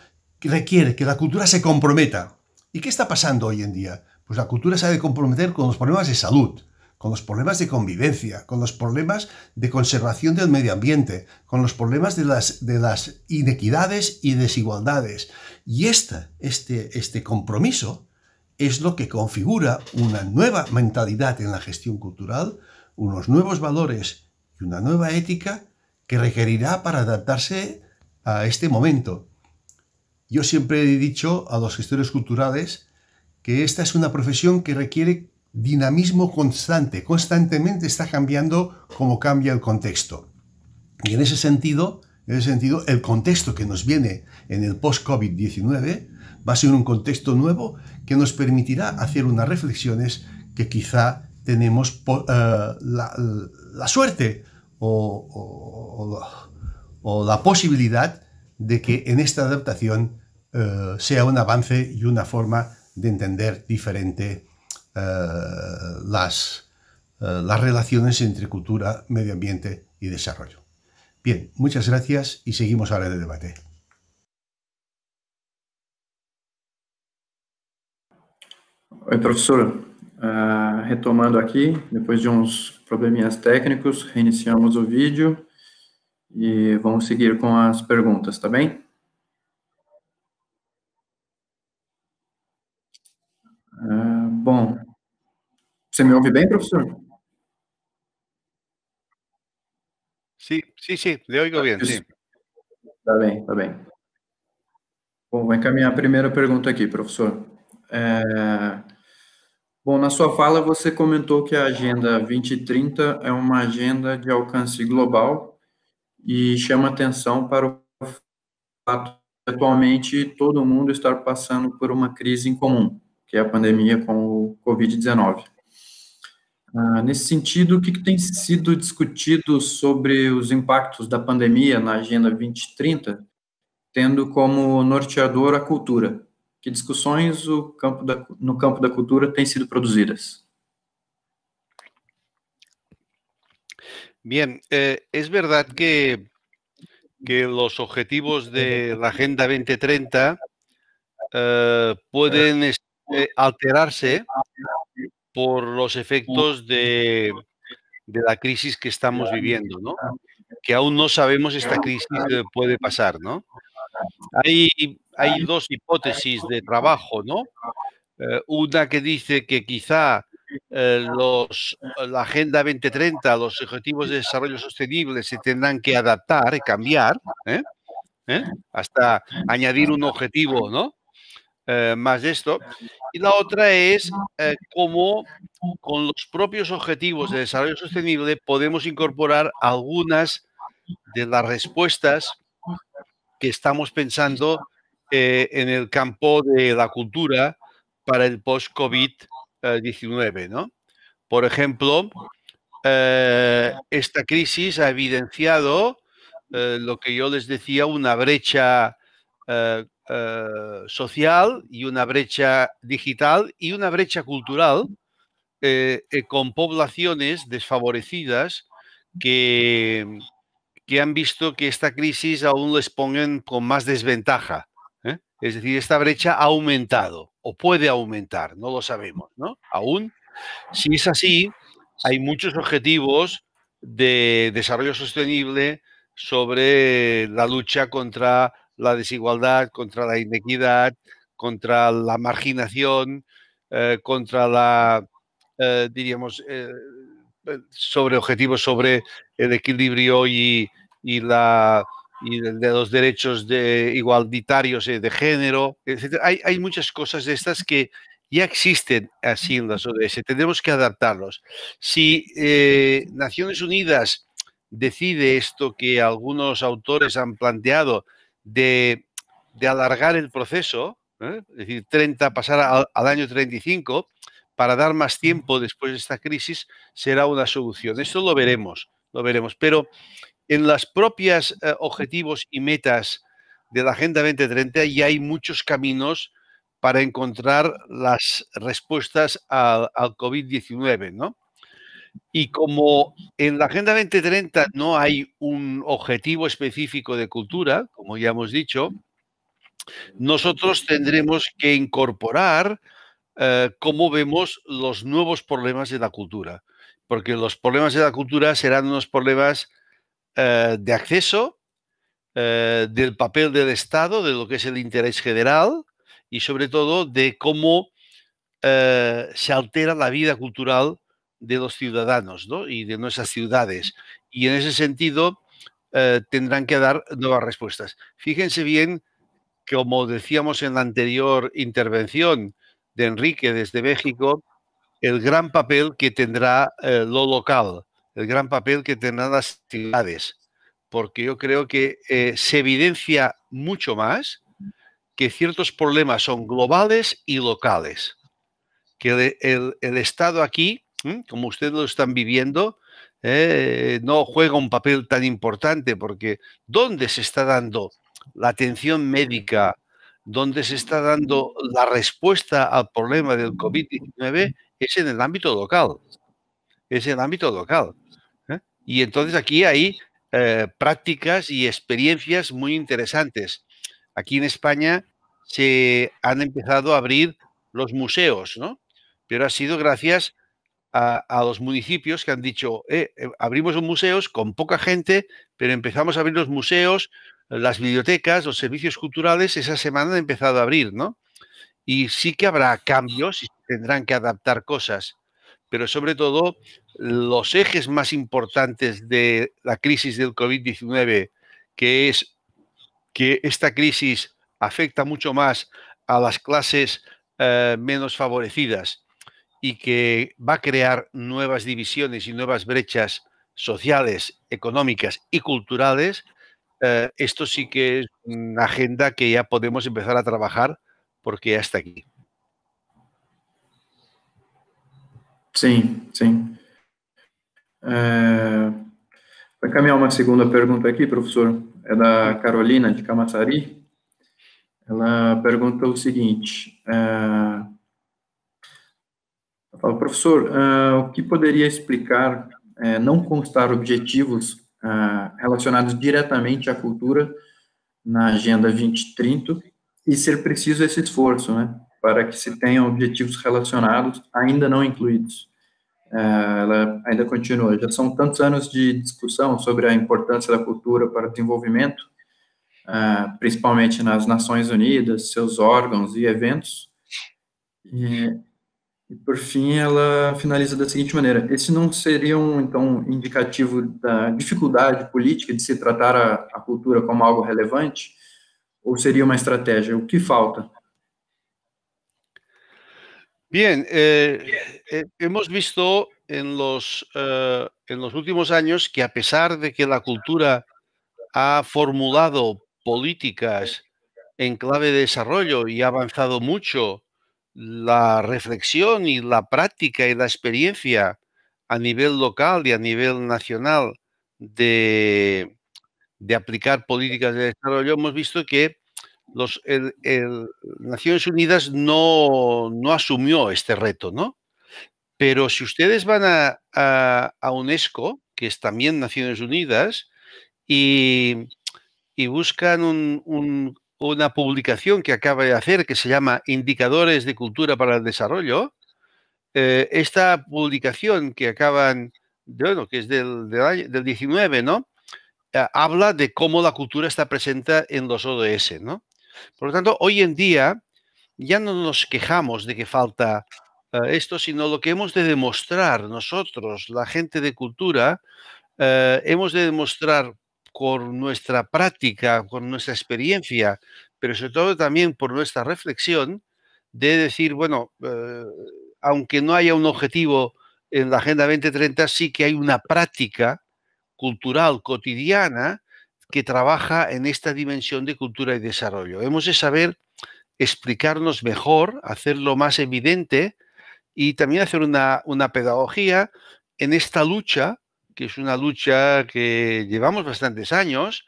requiere que la cultura se comprometa. ¿Y qué está pasando hoy en día? Pues la cultura se ha de comprometer con los problemas de salud, con los problemas de convivencia, con los problemas de conservación del medio ambiente, con los problemas de las, de las inequidades y desigualdades. Y este, este compromiso es lo que configura una nueva mentalidad en la gestión cultural, unos nuevos valores y una nueva ética que requerirá para adaptarse a este momento yo siempre he dicho a los gestores culturales que esta es una profesión que requiere dinamismo constante, constantemente está cambiando como cambia el contexto. Y en ese sentido, en ese sentido, el contexto que nos viene en el post-COVID-19 va a ser un contexto nuevo que nos permitirá hacer unas reflexiones que quizá tenemos eh, la, suerte o, o la posibilidad de que en esta adaptación eh, sea un avance y una forma de entender diferente eh, las, eh, las relaciones entre cultura, medio ambiente y desarrollo. Bien, muchas gracias y seguimos ahora el debate. Oi, profesor retomando aquí, después de unos probleminhas técnicos, reiniciamos o vídeo y e vamos seguir con las preguntas, también Bom, você me ouve bem, professor? Sim, sim, sim, eu oigo bem, sim. Tá bem, tá bem. Bom, vou encaminhar a primeira pergunta aqui, professor. É... Bom, na sua fala você comentou que a Agenda 2030 é uma agenda de alcance global e chama atenção para o fato de atualmente todo mundo estar passando por uma crise em comum que é a pandemia com o Covid-19. Ah, nesse sentido, o que, que, tem sido discutido sobre os impactos da pandemia na Agenda 2030, tendo como norteador a cultura? Que discussões campo da, no campo da cultura têm sido produzidas? Bien, eh, es verdad que, que, los objetivos de la Agenda 2030 eh, pueden Eh, alterarse por los efectos de, la crisis que estamos viviendo, ¿no? Que aún no sabemos esta crisis puede pasar, ¿no? Hay, dos hipótesis de trabajo, ¿no? Eh, una que dice que quizá eh, los, la Agenda 2030, los Objetivos de Desarrollo Sostenible se tendrán que adaptar y cambiar, ¿eh? hasta añadir un objetivo, ¿no? Eh, más de esto. Y la otra es eh, cómo con los propios objetivos de desarrollo sostenible podemos incorporar algunas de las respuestas que estamos pensando eh, en el campo de la cultura para el post-COVID-19. 19 Por ejemplo, esta crisis ha evidenciado lo que yo les decía, una brecha eh, social y una brecha digital y una brecha cultural eh, eh, con poblaciones desfavorecidas que, que, han visto que esta crisis aún les ponen con más desventaja. Es decir, esta brecha ha aumentado o puede aumentar, no lo sabemos, ¿no? Aún. Si es así, hay muchos objetivos de desarrollo sostenible sobre la lucha contra la desigualdad, contra la inequidad, contra la marginación, eh, contra la, eh, diríamos, eh, sobre objetivos sobre el equilibrio y, la de los derechos de igualitarios de género, etc. Hay, hay muchas cosas de estas que ya existen así en las ODS. Tenemos que adaptarlos. Si Naciones Unidas decide esto que algunos autores han planteado, de, alargar el proceso, ¿eh? es decir, 30, pasar al, año 35 para dar más tiempo después de esta crisis, será una solución. Esto lo veremos, lo veremos. Pero en las propias eh, objetivos y metas de la Agenda 2030 ya hay muchos caminos para encontrar las respuestas al, al COVID-19, ¿no? Y como en la Agenda 2030 no hay un objetivo específico de cultura, como ya hemos dicho, nosotros tendremos que incorporar eh, cómo vemos los nuevos problemas de la cultura, porque los problemas de la cultura serán unos problemas eh, de acceso, eh, del papel del Estado, de lo que es el interés general y sobre todo de cómo se altera la vida cultural de los ciudadanos y de nuestras ciudades. Y en ese sentido eh, tendrán que dar nuevas respuestas. Fíjense bien, como decíamos en la anterior intervención de Enrique desde México, el gran papel que tendrá eh, lo local, el gran papel que tendrán las ciudades, porque yo creo que eh, se evidencia mucho más que ciertos problemas son globales y locales, que el Estado aquí como ustedes lo están viviendo, eh, no juega un papel tan importante porque ¿dónde se está dando la atención médica? ¿Dónde se está dando la respuesta al problema del COVID-19? Es en el ámbito local. Es en el ámbito local. ¿eh? Y entonces aquí hay eh, prácticas y experiencias muy interesantes. Aquí en España se han empezado a abrir los museos, ¿no? Pero ha sido gracias a a, los municipios que han dicho, eh, eh, abrimos los museos con poca gente, pero empezamos a abrir los museos, las bibliotecas, los servicios culturales, esa semana han empezado a abrir, ¿no? Y sí que habrá cambios y tendrán que adaptar cosas, pero sobre todo los ejes más importantes de la crisis del COVID-19, que es que esta crisis afecta mucho más a las clases eh, menos favorecidas y que va a crear nuevas divisiones y nuevas brechas sociales, económicas y culturales, eh, esto sí que es una agenda que ya podemos empezar a trabajar porque ya está aquí. Sí, sí. Eh, Voy a cambiar una segunda pregunta aquí, profesor, es de Carolina, de Camassari. Ela pergunta o seguinte: eh, Falo, professor, uh, o que poderia explicar uh, não constar objetivos uh, relacionados diretamente à cultura na Agenda 2030 e ser preciso esse esforço, né, para que se tenham objetivos relacionados ainda não incluídos? Ah, ela ainda continua. Já são tantos anos de discussão sobre a importância da cultura para o desenvolvimento, principalmente nas Nações Unidas, seus órgãos e eventos. E e por fim, ela finaliza da seguinte maneira: esse não seria um então indicativo da dificuldade política de se tratar a, a cultura como algo relevante? Ou seria uma estratégia? O que falta? Bien, eh, eh, hemos visto en los, eh, en los últimos años que a pesar de que la cultura ha formulado políticas en clave de desarrollo y ha avanzado mucho la reflexión y la práctica y la experiencia a nivel local y a nivel nacional de, aplicar políticas de desarrollo, hemos visto que los, Naciones Unidas no, asumió este reto, ¿no? Pero si ustedes van a, UNESCO, que es también Naciones Unidas, y, buscan un, una publicación que acaba de hacer que se llama Indicadores de Cultura para el Desarrollo. Eh, esta publicación que acaban, de, bueno, que es del, 19, ¿no? Eh, habla de cómo la cultura está presente en los ODS, ¿no? Por lo tanto, hoy en día ya no nos quejamos de que falta eh, esto, sino lo que hemos de demostrar nosotros, la gente de cultura, hemos de demostrar con nuestra práctica, con nuestra experiencia, pero sobre todo también por nuestra reflexión de decir, bueno, eh, aunque no haya un objetivo en la Agenda 2030, sí que hay una práctica cultural cotidiana que trabaja en esta dimensión de cultura y desarrollo. Hemos de saber explicarnos mejor, hacerlo más evidente y también hacer una pedagogía en esta lucha que es una lucha que llevamos bastantes años,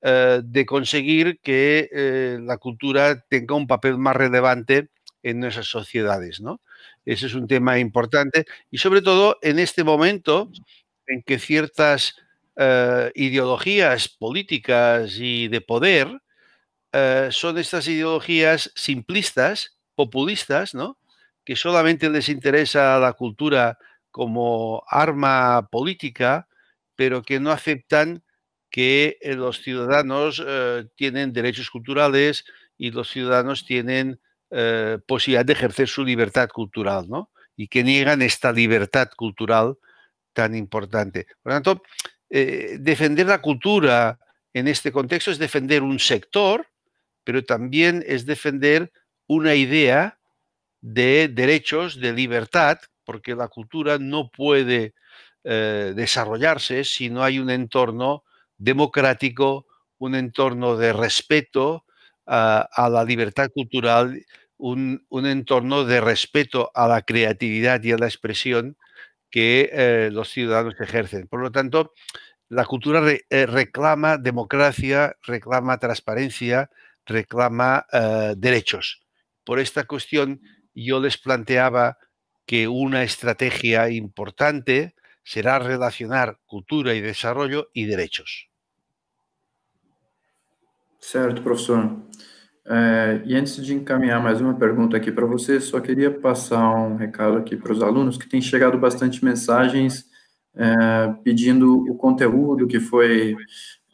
eh, de conseguir que eh, la cultura tenga un papel más relevante en nuestras sociedades. ¿no? Ese es un tema importante y sobre todo en este momento en que ciertas eh, ideologías políticas y de poder son estas ideologías simplistas, populistas, ¿no? que solamente les interesa la cultura como arma política, pero que no aceptan que eh, los ciudadanos eh, tienen derechos culturales y los ciudadanos tienen eh, posibilidad de ejercer su libertad cultural, ¿no? Y que niegan esta libertad cultural tan importante. Por lo tanto, defender la cultura en este contexto es defender un sector, pero también es defender una idea de derechos, de libertad, porque la cultura no puede eh, desarrollarse si no hay un entorno democrático, un entorno de respeto a, la libertad cultural, un, entorno de respeto a la creatividad y a la expresión que eh, los ciudadanos ejercen. Por lo tanto, la cultura eh, reclama democracia, reclama transparencia, reclama derechos. Por esta cuestión yo les planteaba que una estrategia importante será relacionar cultura y desarrollo y derechos. Certo, professor. É, e antes de encaminhar mais uma pergunta aqui para você, só queria passar um recado aqui para os alunos, que tem chegado bastante mensagens é, pedindo o conteúdo que foi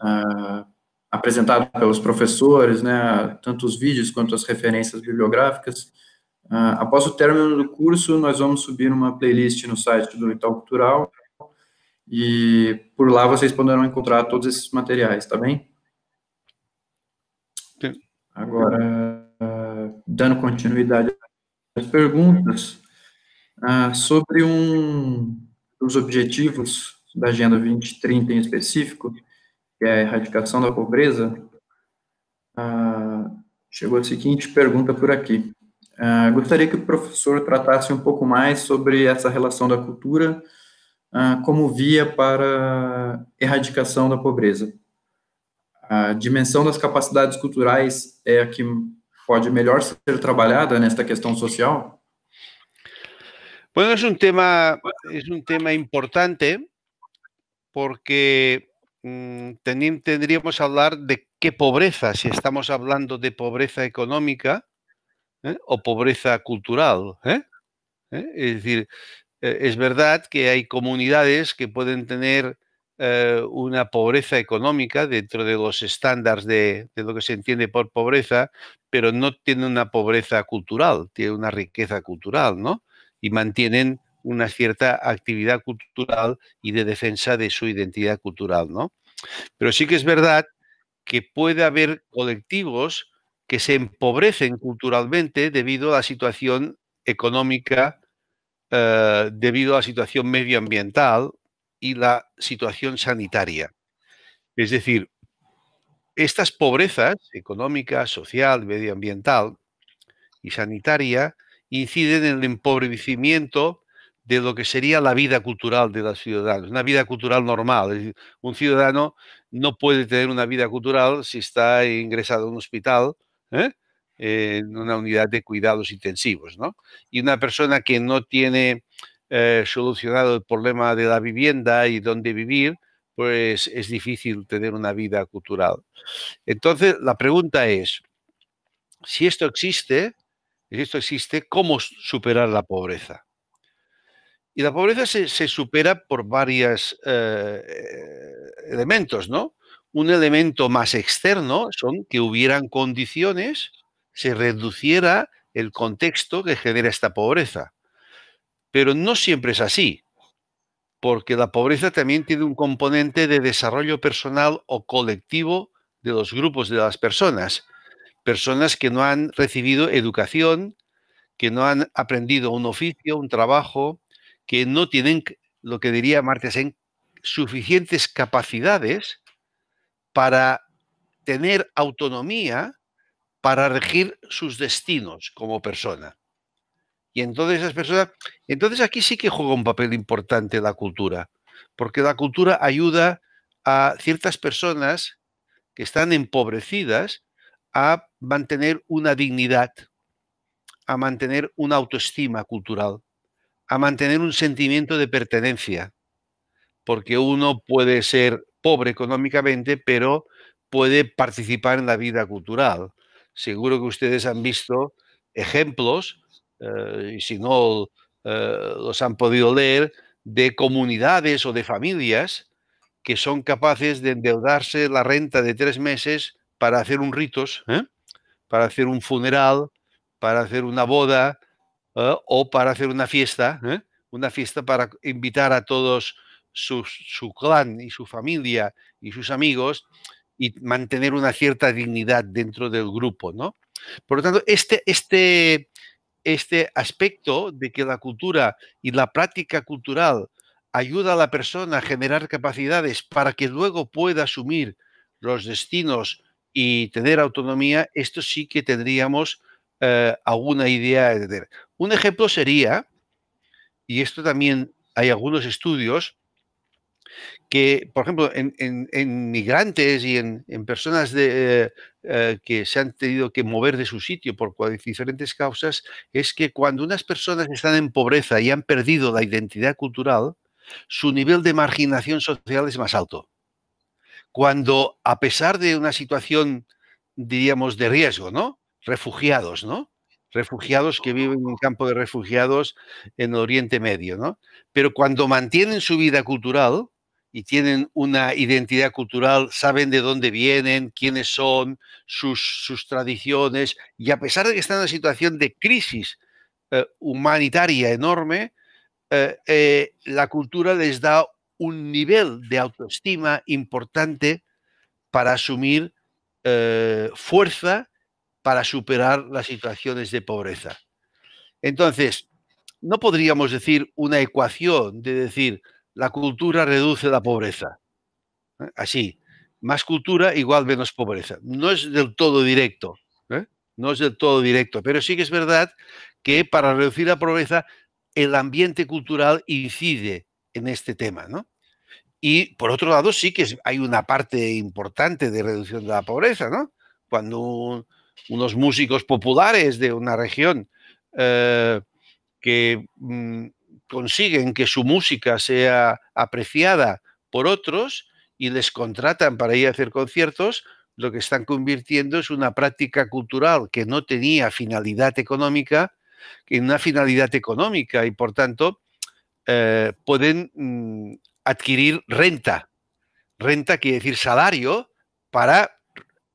é, apresentado pelos professores, né, tanto os vídeos quanto as referências bibliográficas. Uh, após o término do curso, nós vamos subir uma playlist no site do Itaú Cultural e por lá vocês poderão encontrar todos esses materiais, tá bem? Sim. Agora, uh, dando continuidade às perguntas, uh, sobre um dos objetivos da Agenda 2030 em específico, que é a erradicação da pobreza, ah, chegou a seguinte pergunta por aqui. Uh, gostaria que o professor tratasse um pouco mais sobre essa relação da cultura uh, como via para erradicação da pobreza. A dimensão das capacidades culturais é a que pode melhor ser trabalhada nesta questão social? Bueno, es un tema, es un tema importante porque mmm, tendríamos que hablar de qué pobreza, si estamos hablando de pobreza económica, ¿eh? o pobreza cultural. ¿eh? ¿Eh? Es decir, es verdad que hay comunidades que pueden tener una pobreza económica dentro de los estándares de, de, lo que se entiende por pobreza, pero no tienen una pobreza cultural, tienen una riqueza cultural, ¿no? Y mantienen una cierta actividad cultural y de defensa de su identidad cultural, ¿no? Pero sí que es verdad que puede haber colectivos que se empobrecen culturalmente debido a la situación económica, eh, debido a la situación medioambiental y la situación sanitaria. Es decir, estas pobrezas económica, social, medioambiental y sanitaria inciden en el empobrecimiento de lo que sería la vida cultural de los ciudadanos, una vida cultural normal. un ciudadano no puede tener una vida cultural si está ingresado a un hospital ¿eh? en una unidad de cuidados intensivos, ¿no? Y una persona que no tiene eh, solucionado el problema de la vivienda y dónde vivir, pues es difícil tener una vida cultural. Entonces, la pregunta es, si esto existe, si esto existe, ¿cómo superar la pobreza? Y la pobreza se, supera por varios eh, elementos, ¿no? un elemento más externo son que hubieran condiciones, se reduciera el contexto que genera esta pobreza. Pero no siempre es así, porque la pobreza también tiene un componente de desarrollo personal o colectivo de los grupos de las personas, personas que no han recibido educación, que no han aprendido un oficio, un trabajo, que no tienen, lo que diría Martes, suficientes capacidades para tener autonomía para regir sus destinos como persona. Y entonces esas personas, entonces aquí sí que juega un papel importante la cultura, porque la cultura ayuda a ciertas personas que están empobrecidas a mantener una dignidad, a mantener una autoestima cultural, a mantener un sentimiento de pertenencia, porque uno puede ser pobre económicamente, pero puede participar en la vida cultural. Seguro que ustedes han visto ejemplos, eh, y si no eh, los han podido leer, de comunidades o de familias que son capaces de endeudarse la renta de tres meses para hacer un ritos, ¿eh? para hacer un funeral, para hacer una boda o para hacer una fiesta, una fiesta para invitar a todos su, clan y su familia y sus amigos y mantener una cierta dignidad dentro del grupo, ¿no? Por lo tanto, este, este, este aspecto de que la cultura y la práctica cultural ayuda a la persona a generar capacidades para que luego pueda asumir los destinos y tener autonomía, esto sí que tendríamos eh, alguna idea de tener. Un ejemplo sería, y esto también hay algunos estudios, que, por ejemplo, en, migrantes y en, personas eh, que se han tenido que mover de su sitio por diferentes causas, es que cuando unas personas están en pobreza y han perdido la identidad cultural, su nivel de marginación social es más alto. Cuando, a pesar de una situación, diríamos, de riesgo, ¿no? Refugiados, ¿no? refugiados que viven en un campo de refugiados en Oriente Medio, ¿no? Pero cuando mantienen su vida cultural, y tienen una identidad cultural, saben de dónde vienen, quiénes son, sus, tradiciones, y a pesar de que están en una situación de crisis eh, humanitaria enorme, eh, eh, la cultura les da un nivel de autoestima importante para asumir fuerza, para superar las situaciones de pobreza. Entonces, no podríamos decir una ecuación de decir, la cultura reduce la pobreza. ¿eh? Así, más cultura igual menos pobreza. No es del todo directo, ¿eh? no es del todo directo, pero sí que es verdad que para reducir la pobreza el ambiente cultural incide en este tema, ¿no? Y por otro lado sí que hay una parte importante de reducción de la pobreza, ¿no? Cuando unos músicos populares de una región eh, que mm, consiguen que su música sea apreciada por otros y les contratan para ir a hacer conciertos, lo que están convirtiendo es una práctica cultural que no tenía finalidad económica, en una finalidad económica y por tanto eh, pueden mm, adquirir renta. Renta quiere decir salario para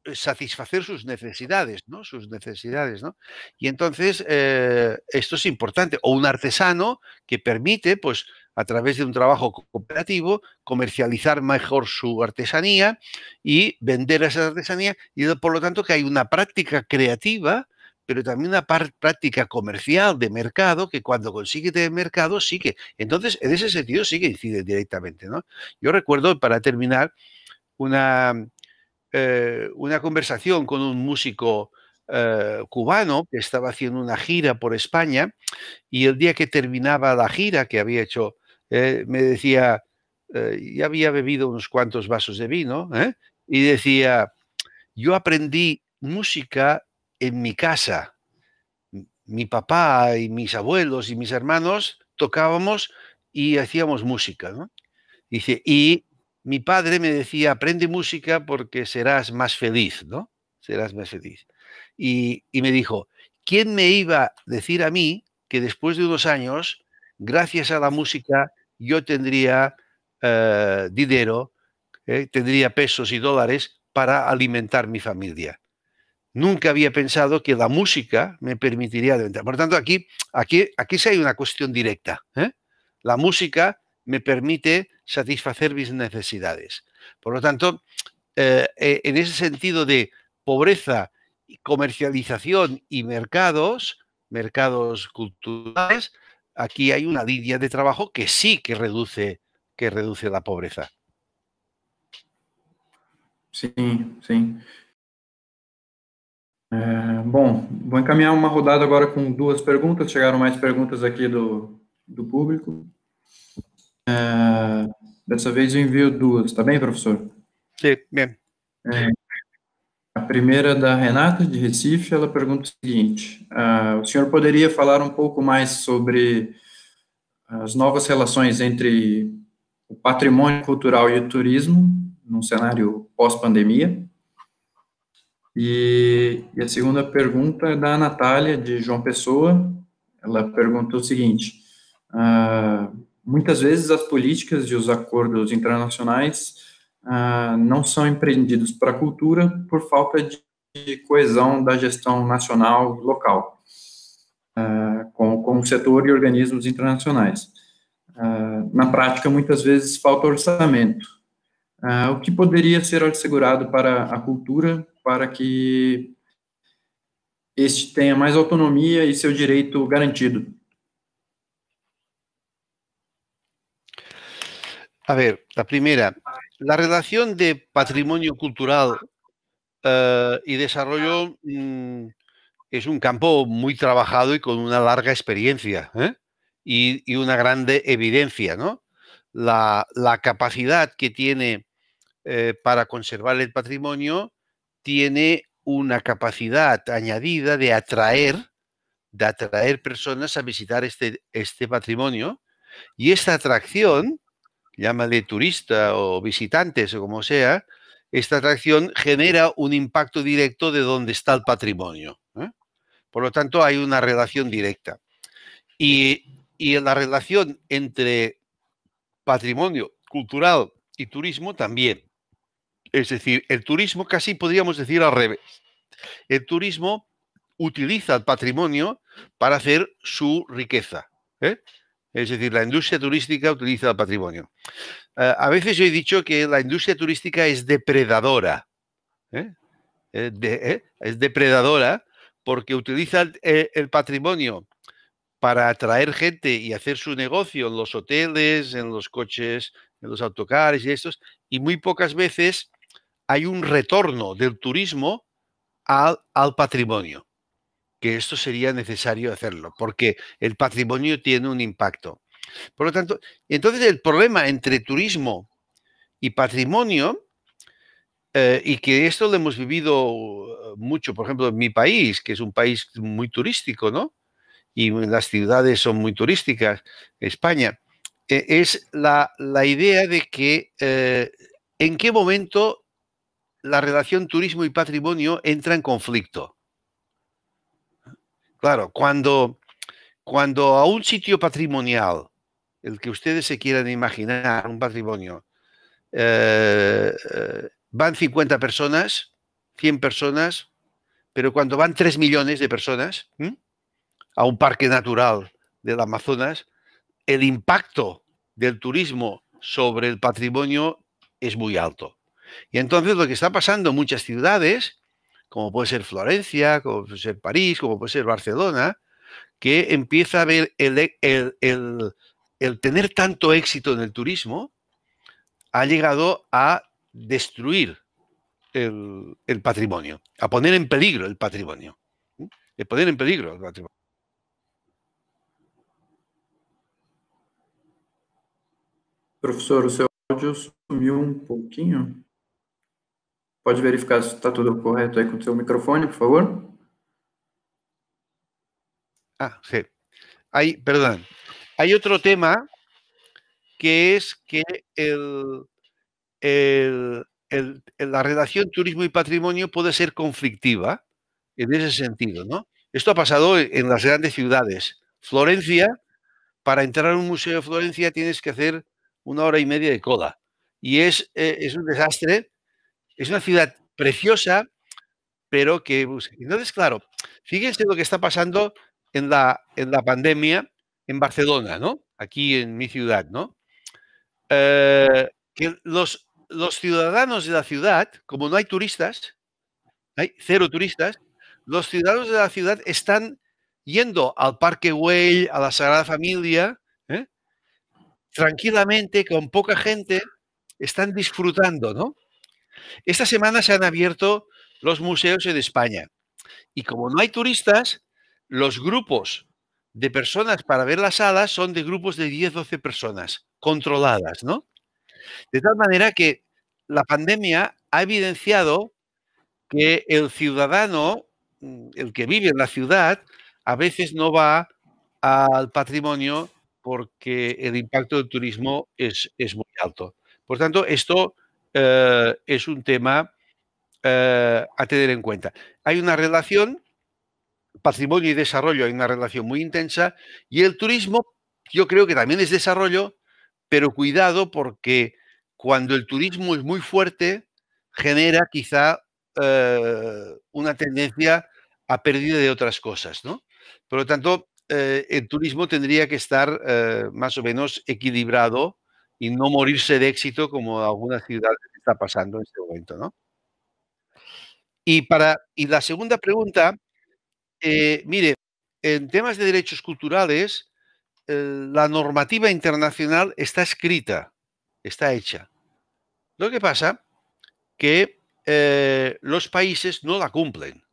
eh, satisfacer sus necesidades, ¿no? Sus necesidades, ¿no? Y entonces eh, esto es importante. O un artesano que permite, pues, a través de un trabajo cooperativo, comercializar mejor su artesanía y vender esa artesanía y por lo tanto que hay una práctica creativa pero también una práctica comercial de mercado que cuando consigue tener mercado sigue. Entonces, en ese sentido sí que incide directamente. ¿no? Yo recuerdo, para terminar, una, eh, una conversación con un músico eh, cubano que estaba haciendo una gira por España y el día que terminaba la gira que había hecho, eh, me decía, ya había bebido unos cuantos vasos de vino, y decía, yo aprendí música en mi casa. Mi papá y mis abuelos y mis hermanos tocábamos y hacíamos música, Dice, y mi padre me decía, aprende música porque serás más feliz, ¿no? Serás más feliz. Y, me dijo, ¿quién me iba a decir a mí que después de unos años, gracias a la música, yo tendría eh, dinero, eh, tendría pesos y dólares para alimentar mi familia? Nunca había pensado que la música me permitiría alimentar. Por tanto, aquí, aquí, aquí sí hay una cuestión directa. ¿eh? La música me permite satisfacer mis necesidades. Por lo tanto, eh, eh, en ese sentido de pobreza, comercialización y mercados, mercados culturales, aquí hay una línea de trabajo que sí que reduce, que reduce la pobreza. Sí, sí. Eh, bueno, voy a encaminhar una rodada ahora con duas preguntas. Chegaram más preguntas aquí del do público. É, dessa vez eu envio duas, tá bem, professor? Sim, bem. É, a primeira é da Renata, de Recife, ela pergunta o seguinte: uh, o senhor poderia falar um pouco mais sobre as novas relações entre o patrimônio cultural e o turismo num cenário pós-pandemia? E, e, a segunda pergunta é da Natália, de João Pessoa. Ela pergunta o seguinte: uh, muitas vezes as políticas e os acordos internacionais ah, não são empreendidos para a cultura por falta de, coesão da gestão nacional e local ah, com, com o setor e organismos internacionais. Ah, na prática, muitas vezes falta orçamento. Ah, o que poderia ser assegurado para a cultura para que este tenha mais autonomia e seu direito garantido? A ver, la primera, la relación de patrimonio cultural eh, y desarrollo mm, es un campo muy trabajado y con una larga experiencia ¿eh? y, una grande evidencia, ¿no? La, capacidad que tiene eh, para conservar el patrimonio tiene una capacidad añadida de atraer, de atraer personas a visitar este, este patrimonio y esta atracción de turista o visitantes o como sea, esta atracción genera un impacto directo de donde está el patrimonio. ¿eh? Por lo tanto, hay una relación directa. Y, y la relación entre patrimonio cultural y turismo también. Es decir, el turismo casi podríamos decir al revés. El turismo utiliza el patrimonio para hacer su riqueza. ¿eh? Es decir, la industria turística utiliza el patrimonio. Eh, a veces yo he dicho que la industria turística es depredadora. ¿eh? Eh, es depredadora porque utiliza el, el patrimonio para atraer gente y hacer su negocio en los hoteles, en los coches, en los autocares y estos, y muy pocas veces hay un retorno del turismo al, al patrimonio que esto sería necesario hacerlo, porque el patrimonio tiene un impacto. Por lo tanto, entonces el problema entre turismo y patrimonio, eh, y que esto lo hemos vivido mucho, por ejemplo, en mi país, que es un país muy turístico, ¿no? Y las ciudades son muy turísticas, España, eh, es la, la, idea de que eh, en qué momento la relación turismo y patrimonio entra en conflicto. Claro, cuando, cuando a un sitio patrimonial, el que ustedes se quieran imaginar, un patrimonio, eh, eh, van 50 personas, 100 personas, pero cuando van 3 millones de personas a un parque natural del Amazonas, el impacto del turismo sobre el patrimonio es muy alto. Y entonces lo que está pasando en muchas ciudades como puede ser Florencia, como puede ser París, como puede ser Barcelona, que empieza a ver el, e, tener tanto éxito en el turismo ha llegado a destruir el, patrimonio, a poner en peligro el patrimonio. poner en peligro el patrimonio. Profesor, ¿Puedes verificar si está todo correcto ahí con o micrófono, por favor? Ah, sí. Hay, perdón. Hay otro tema que es que la relación turismo y patrimonio puede ser conflictiva en ese sentido, ¿no? Esto ha pasado en las grandes ciudades. Florencia, para entrar a un museo de Florencia tienes que hacer una hora y media de cola. Y es, eh, es un desastre es una ciudad preciosa, pero que... Entonces, claro, fíjense lo que está pasando en la, en la pandemia en Barcelona, ¿no? Aquí en mi ciudad, ¿no? Eh, que los, los ciudadanos de la ciudad, como no hay turistas, hay cero turistas, los ciudadanos de la ciudad están yendo al Parque Güell, a la Sagrada Familia, ¿eh? tranquilamente, con poca gente, están disfrutando, ¿no? Esta semana se han abierto los museos en España y como no hay turistas, los grupos de personas para ver las salas son de grupos de 10-12 personas controladas, ¿no? De tal manera que la pandemia ha evidenciado que el ciudadano, el que vive en la ciudad, a veces no va al patrimonio porque el impacto del turismo es, es muy alto. Por tanto, esto eh, es un tema eh, a tener en cuenta. Hay una relación, patrimonio y desarrollo, hay una relación muy intensa, y el turismo yo creo que también es desarrollo, pero cuidado porque cuando el turismo es muy fuerte, genera quizá eh, una tendencia a pérdida de otras cosas, Por lo tanto, el turismo tendría que estar más o menos equilibrado y no morirse de éxito como algunas ciudades está pasando en este momento, Y, para, la segunda pregunta, eh, mire, en temas de derechos culturales, eh, la normativa internacional está escrita, está hecha. Lo que pasa que eh, los países no la cumplen.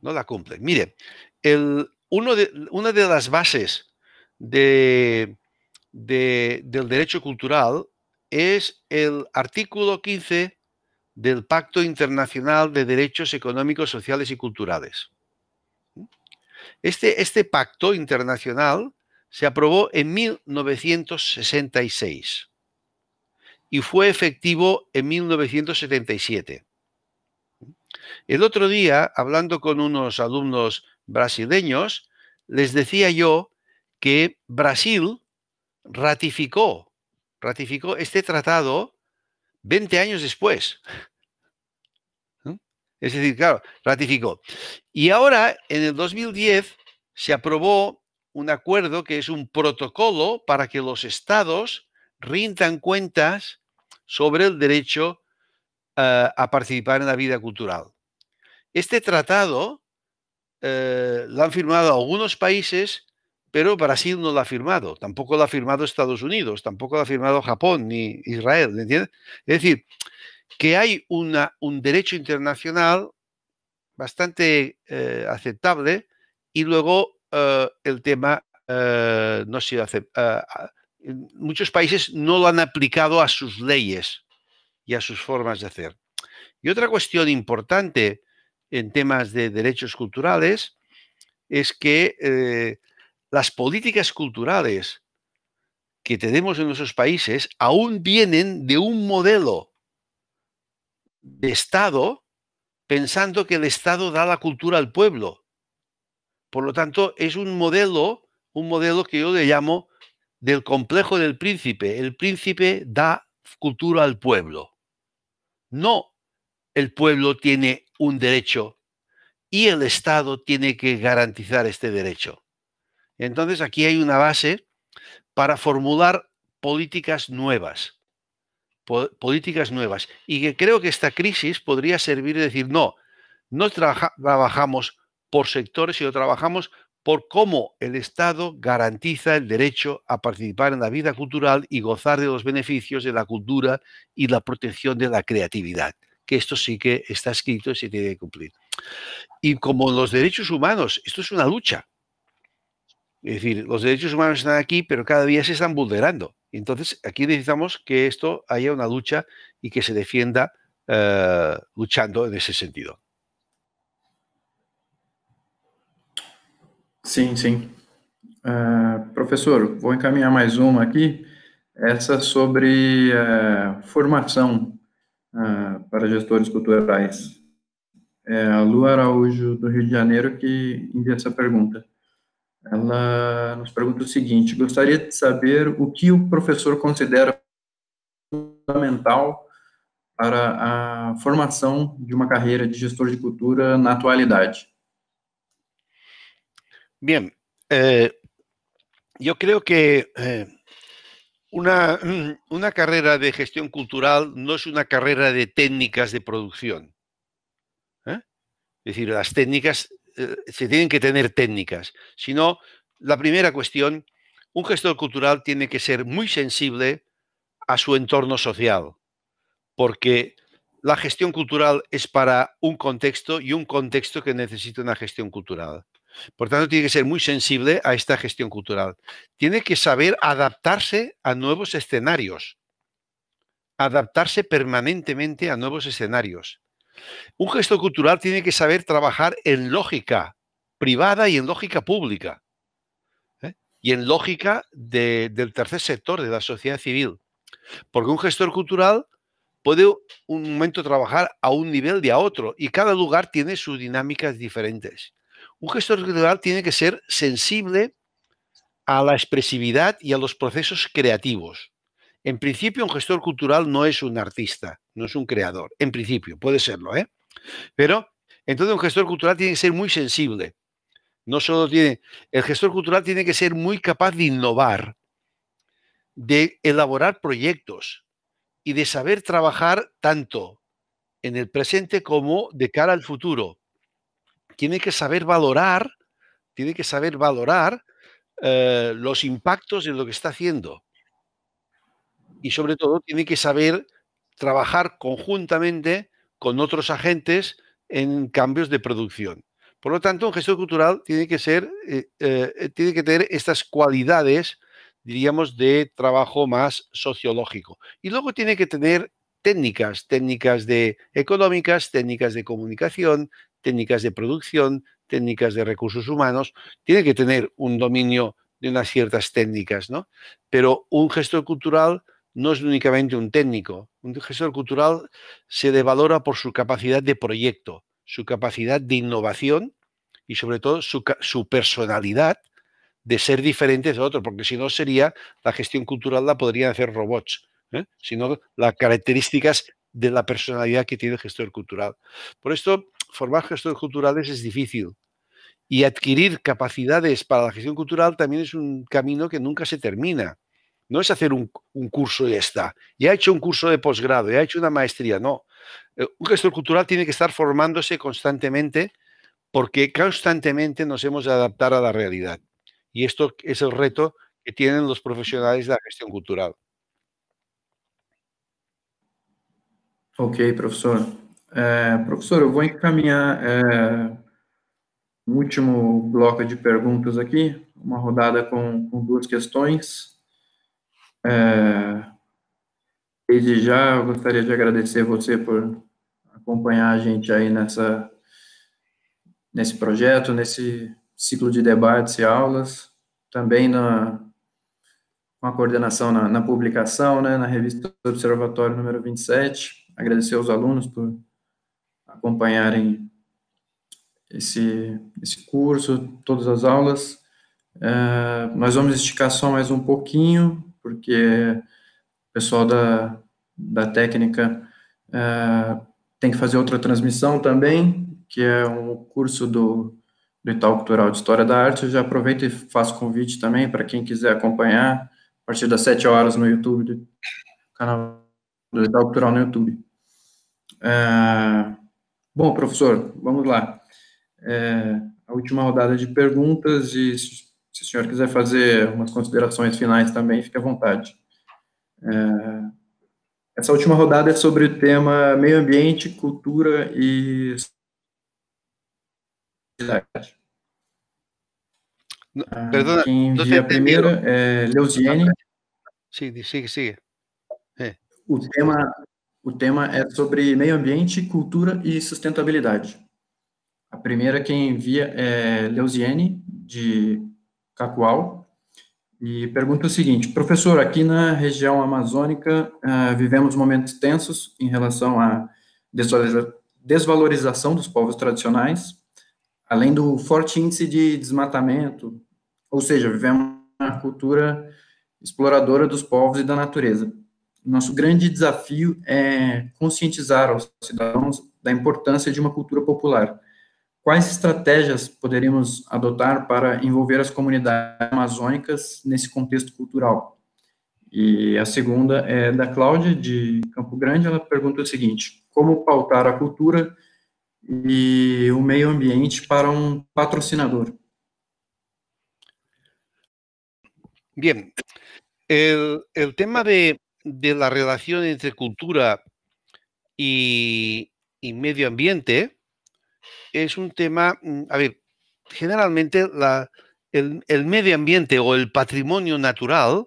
No la cumplen. Mire, el, uno de, una de las bases de, del derecho cultural es el artículo 15 del Pacto Internacional de Derechos Económicos, Sociales y Culturales. ¿Mm? Este, este pacto internacional se aprobó en 1966 y fue efectivo en 1977. El otro día, hablando con unos alumnos brasileños, les decía yo que Brasil ratificó, ratificó este tratado 20 años después. Es decir, claro, ratificó. Y ahora, en el 2010, se aprobó un acuerdo que es un protocolo para que los estados rindan cuentas sobre el derecho eh, a participar en la vida cultural. Este tratado eh, lo han firmado algunos países pero Brasil no lo ha firmado, tampoco lo ha firmado Estados Unidos, tampoco lo ha firmado Japón ni Israel, ¿entiendes? Es decir, que hay una, un derecho internacional bastante eh, aceptable y luego eh, el tema eh, no se acepta. Eh, muchos países no lo han aplicado a sus leyes y a sus formas de hacer. Y otra cuestión importante en temas de derechos culturales es que las políticas culturales que tenemos en nuestros países aún vienen de un modelo de Estado pensando que el Estado da la cultura al pueblo. Por lo tanto, es un modelo, un modelo que yo le llamo del complejo del príncipe. El príncipe da cultura al pueblo. No, el pueblo tiene un derecho y el Estado tiene que garantizar este derecho. Entonces aquí hay una base para formular políticas nuevas, políticas nuevas. Y que creo que esta crisis podría servir de decir, no, no trabajamos por sectores, sino trabajamos por cómo el Estado garantiza el derecho a participar en la vida cultural y gozar de los beneficios de la cultura y la protección de la creatividad, que esto sí que está escrito y se tiene que cumplir. Y como los derechos humanos, esto es una lucha, Es decir, los derechos humanos están aquí, pero cada día se están vulnerando. Entonces, aquí necesitamos que esto haya una lucha y que se defienda eh, luchando en ese sentido. Sim, sim. Uh, professor, vou encaminhar mais uma aqui, essa sobre uh, formação uh, para gestores culturais. É a Lu Araújo, do Rio de Janeiro, que envia essa pergunta ela nos pergunta o seguinte: gostaria de saber o que o professor considera fundamental para a formação de uma carreira de gestor de cultura na atualidade. bem eh, eu creio que eh, uma una <clears throat> de gestão cultural não é uma carreira de técnicas de produção ¿eh? Es decir, las técnicas se tienen que tener técnicas, sino la primera cuestión, un gestor cultural tiene que ser muy sensible a su entorno social, porque la gestión cultural es para un contexto y un contexto que necesita una gestión cultural. Por tanto, tiene que ser muy sensible a esta gestión cultural. Tiene que saber adaptarse a nuevos escenarios, adaptarse permanentemente a nuevos escenarios. Un gestor cultural tiene que saber trabajar en lógica privada y en lógica pública. ¿eh? Y en lógica del tercer sector, de la sociedad civil. Porque un gestor cultural puede un momento trabajar a un nivel y a otro. Y cada lugar tiene sus dinámicas diferentes. Un gestor cultural tiene que ser sensible a la expresividad y a los procesos creativos. En principio, un gestor cultural no es un artista, no es un creador. En principio, puede serlo, ¿eh? Pero entonces un gestor cultural tiene que ser muy sensible. No solo tiene. El gestor cultural tiene que ser muy capaz de innovar, de elaborar proyectos y de saber trabajar tanto en el presente como de cara al futuro. Tiene que saber valorar, tiene que saber valorar eh, los impactos de lo que está haciendo y sobre todo tiene que saber trabajar conjuntamente con otros agentes en cambios de producción. Por lo tanto, un gestor cultural tiene que ser, eh, eh, tiene que tener estas cualidades, diríamos, de trabajo más sociológico. Y luego tiene que tener técnicas, técnicas de económicas, técnicas de comunicación, técnicas de producción, técnicas de recursos humanos. Tiene que tener un dominio de unas ciertas técnicas, ¿no? Pero un gestor cultural no es únicamente un técnico. Un gestor cultural se devalora por su capacidad de proyecto, su capacidad de innovación y sobre todo su, personalidad de ser diferente de otros, porque si no sería la gestión cultural la podrían hacer robots, ¿eh? sino las características de la personalidad que tiene el gestor cultural. Por esto, formar gestores culturales es difícil y adquirir capacidades para la gestión cultural también es un camino que nunca se termina. No es hacer un, curso y ya está. Ya ha hecho un curso de posgrado, ya ha hecho una maestría, no. Eh, un gestor cultural tiene que estar formándose constantemente porque constantemente nos hemos de adaptar a la realidad. Y esto es el reto que tienen los profesionales de la gestión cultural. Ok, profesor. Eh, profesor, voy voy a encaminar un eh, último bloque de preguntas aquí, una rodada con dos cuestiones. É, desde já, eu gostaria de agradecer você por acompanhar a gente aí nessa, nesse projeto, nesse ciclo de debates e aulas, também na uma coordenação na, na publicação, né, na revista Observatório número 27. Agradecer aos alunos por acompanharem esse, esse curso, todas as aulas. É, nós vamos esticar só mais um pouquinho, porque o pessoal da, da técnica uh, tem que fazer outra transmissão também, que é o um curso do, do Itaú Cultural de História da Arte. Eu já aproveito e faço convite também para quem quiser acompanhar, a partir das 7 horas no YouTube, do canal do Itaú Cultural no YouTube. Uh, bom, professor, vamos lá. É, a última rodada de perguntas e se o senhor quiser fazer umas considerações finais também, fique à vontade. É, essa última rodada é sobre o tema meio ambiente, cultura e sustentabilidade. Ah, perdona, Quem envia a primeira é Leuziene. Sim, siga, siga. É. O, tema, o tema é sobre meio ambiente, cultura e sustentabilidade. A primeira quem envia é Leuziene de Cacoal, e pergunta o seguinte: professor, aqui na região amazônica uh, vivemos momentos tensos em relação à desvalorização dos povos tradicionais, além do forte índice de desmatamento, ou seja, vivemos uma cultura exploradora dos povos e da natureza. Nosso grande desafio é conscientizar aos cidadãos da importância de uma cultura popular Quais estratégias poderíamos adotar para envolver as comunidades amazônicas nesse contexto cultural? E a segunda é da Cláudia, de Campo Grande, ela pergunta o seguinte, como pautar a cultura e o meio ambiente para um patrocinador? Bien, el, el tema de, de, la relación entre cultura y, y medio ambiente, es un tema, mm, a ver, generalmente el, medio ambiente o el patrimonio natural,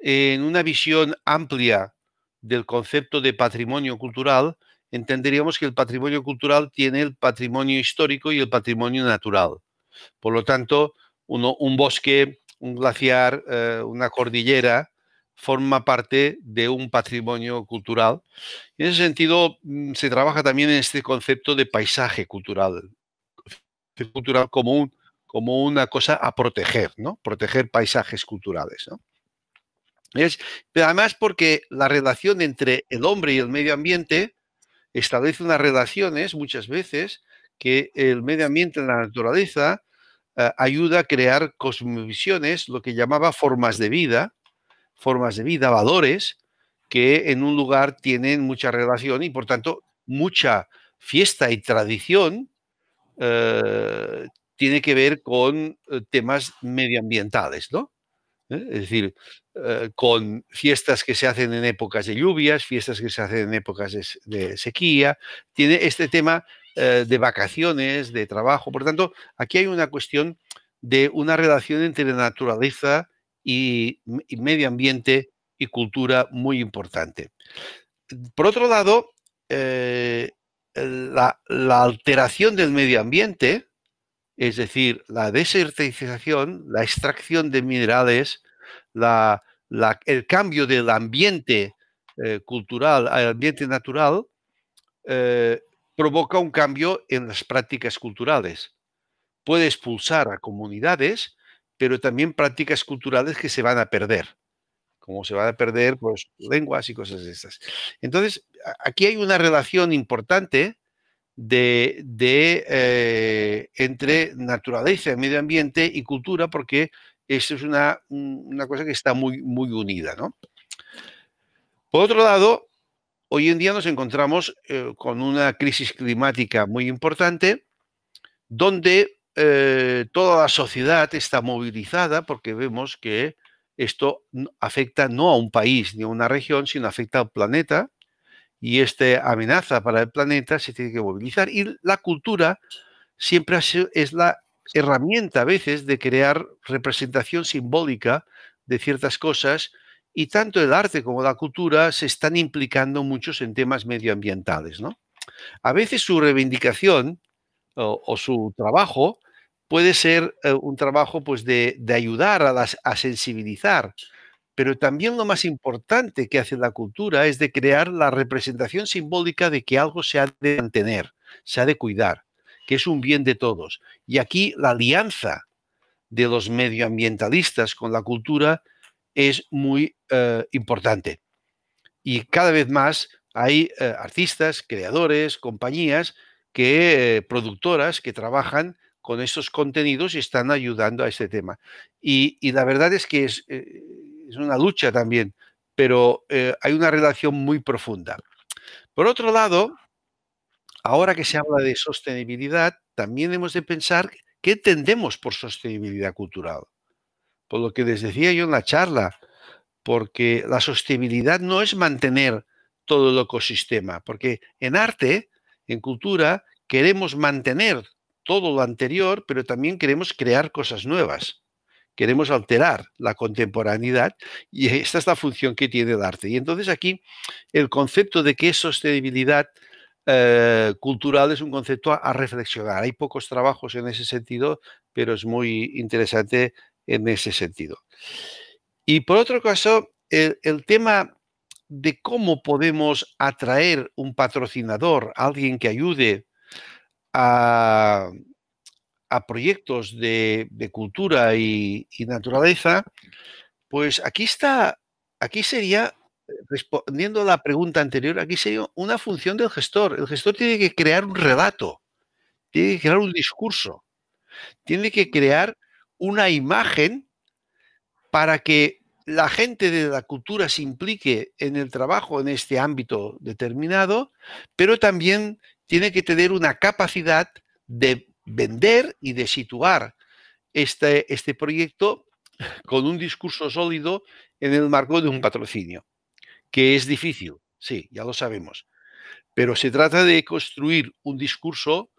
en una visión amplia del concepto de patrimonio cultural, entenderíamos que el patrimonio cultural tiene el patrimonio histórico y el patrimonio natural. Por lo tanto, un bosque, un glaciar, eh, una cordillera, forma parte de un patrimonio cultural. en ese sentido, mm, se trabaja también en este concepto de paisaje cultural, cultural como, como una cosa a proteger, ¿no? Proteger paisajes culturales, Es, pero además porque la relación entre el hombre y el medio ambiente establece unas relaciones muchas veces que el medio ambiente la naturaleza eh, ayuda a crear cosmovisiones, lo que llamaba formas de vida, formas de vida, valores que en un lugar tienen mucha relación y por tanto mucha fiesta y tradición eh, tiene que ver con eh, temas medioambientales, ¿no? ¿Eh? Es decir, con fiestas que se hacen en épocas de lluvias, fiestas que se hacen en épocas de, de sequía, tiene este tema de vacaciones, de trabajo. Por tanto, aquí hay una cuestión de una relación entre la naturaleza y, medio ambiente y cultura muy importante. Por otro lado, eh, la, alteración del medio ambiente, es decir, la desertización, la extracción de minerales, el cambio del ambiente eh, cultural al ambiente natural, eh, provoca un cambio en las prácticas culturales. Puede expulsar a comunidades pero también prácticas culturales que se van a perder, como se van a perder pues, lenguas y cosas de estas. Entonces, aquí hay una relación importante de, eh, entre naturaleza, medio ambiente y cultura, porque esto es una, cosa que está muy, muy unida. Por otro lado, hoy en día nos encontramos eh, con una crisis climática muy importante, donde eh, toda la sociedad está movilizada porque vemos que esto afecta no a un país ni a una región, sino afecta al planeta y esta amenaza para el planeta se tiene que movilizar. Y la cultura siempre es la herramienta a veces de crear representación simbólica de ciertas cosas y tanto el arte como la cultura se están implicando muchos en temas medioambientales. ¿no? A veces su reivindicación o su trabajo puede ser eh, un trabajo pues, de, ayudar a, sensibilizar, pero también lo más importante que hace la cultura es de crear la representación simbólica de que algo se ha de mantener, se ha de cuidar, que es un bien de todos. Y aquí la alianza de los medioambientalistas con la cultura es muy eh, importante. Y cada vez más hay eh, artistas, creadores, compañías, que, productoras que trabajan con estos contenidos y están ayudando a este tema. Y, la verdad es que es, eh, una lucha también, pero eh, hay una relación muy profunda. Por otro lado, ahora que se habla de sostenibilidad, también hemos de pensar qué entendemos por sostenibilidad cultural. Por lo que les decía yo en la charla, porque la sostenibilidad no es mantener todo el ecosistema, porque en arte, en cultura, queremos mantener todo lo anterior, pero también queremos crear cosas nuevas. Queremos alterar la contemporaneidad y <laughs> esta es la función que tiene el arte. Y entonces aquí el concepto de que es sostenibilidad eh, cultural es un concepto a, reflexionar. Hay pocos trabajos en ese sentido, pero es muy interesante en ese sentido. Y por otro caso, el tema de cómo podemos atraer un patrocinador, alguien que ayude a, proyectos de, cultura y, y, naturaleza, pues aquí está, aquí sería, respondiendo a la pregunta anterior, aquí sería una función del gestor. El gestor tiene que crear un relato, tiene que crear un discurso, tiene que crear una imagen para que la gente de la cultura se implique en el trabajo en este ámbito determinado, pero también tiene que tener una capacidad de vender y de situar este, este proyecto con un discurso sólido en el marco de un patrocinio, que es difícil, sí, ya lo sabemos, pero se trata de construir un discurso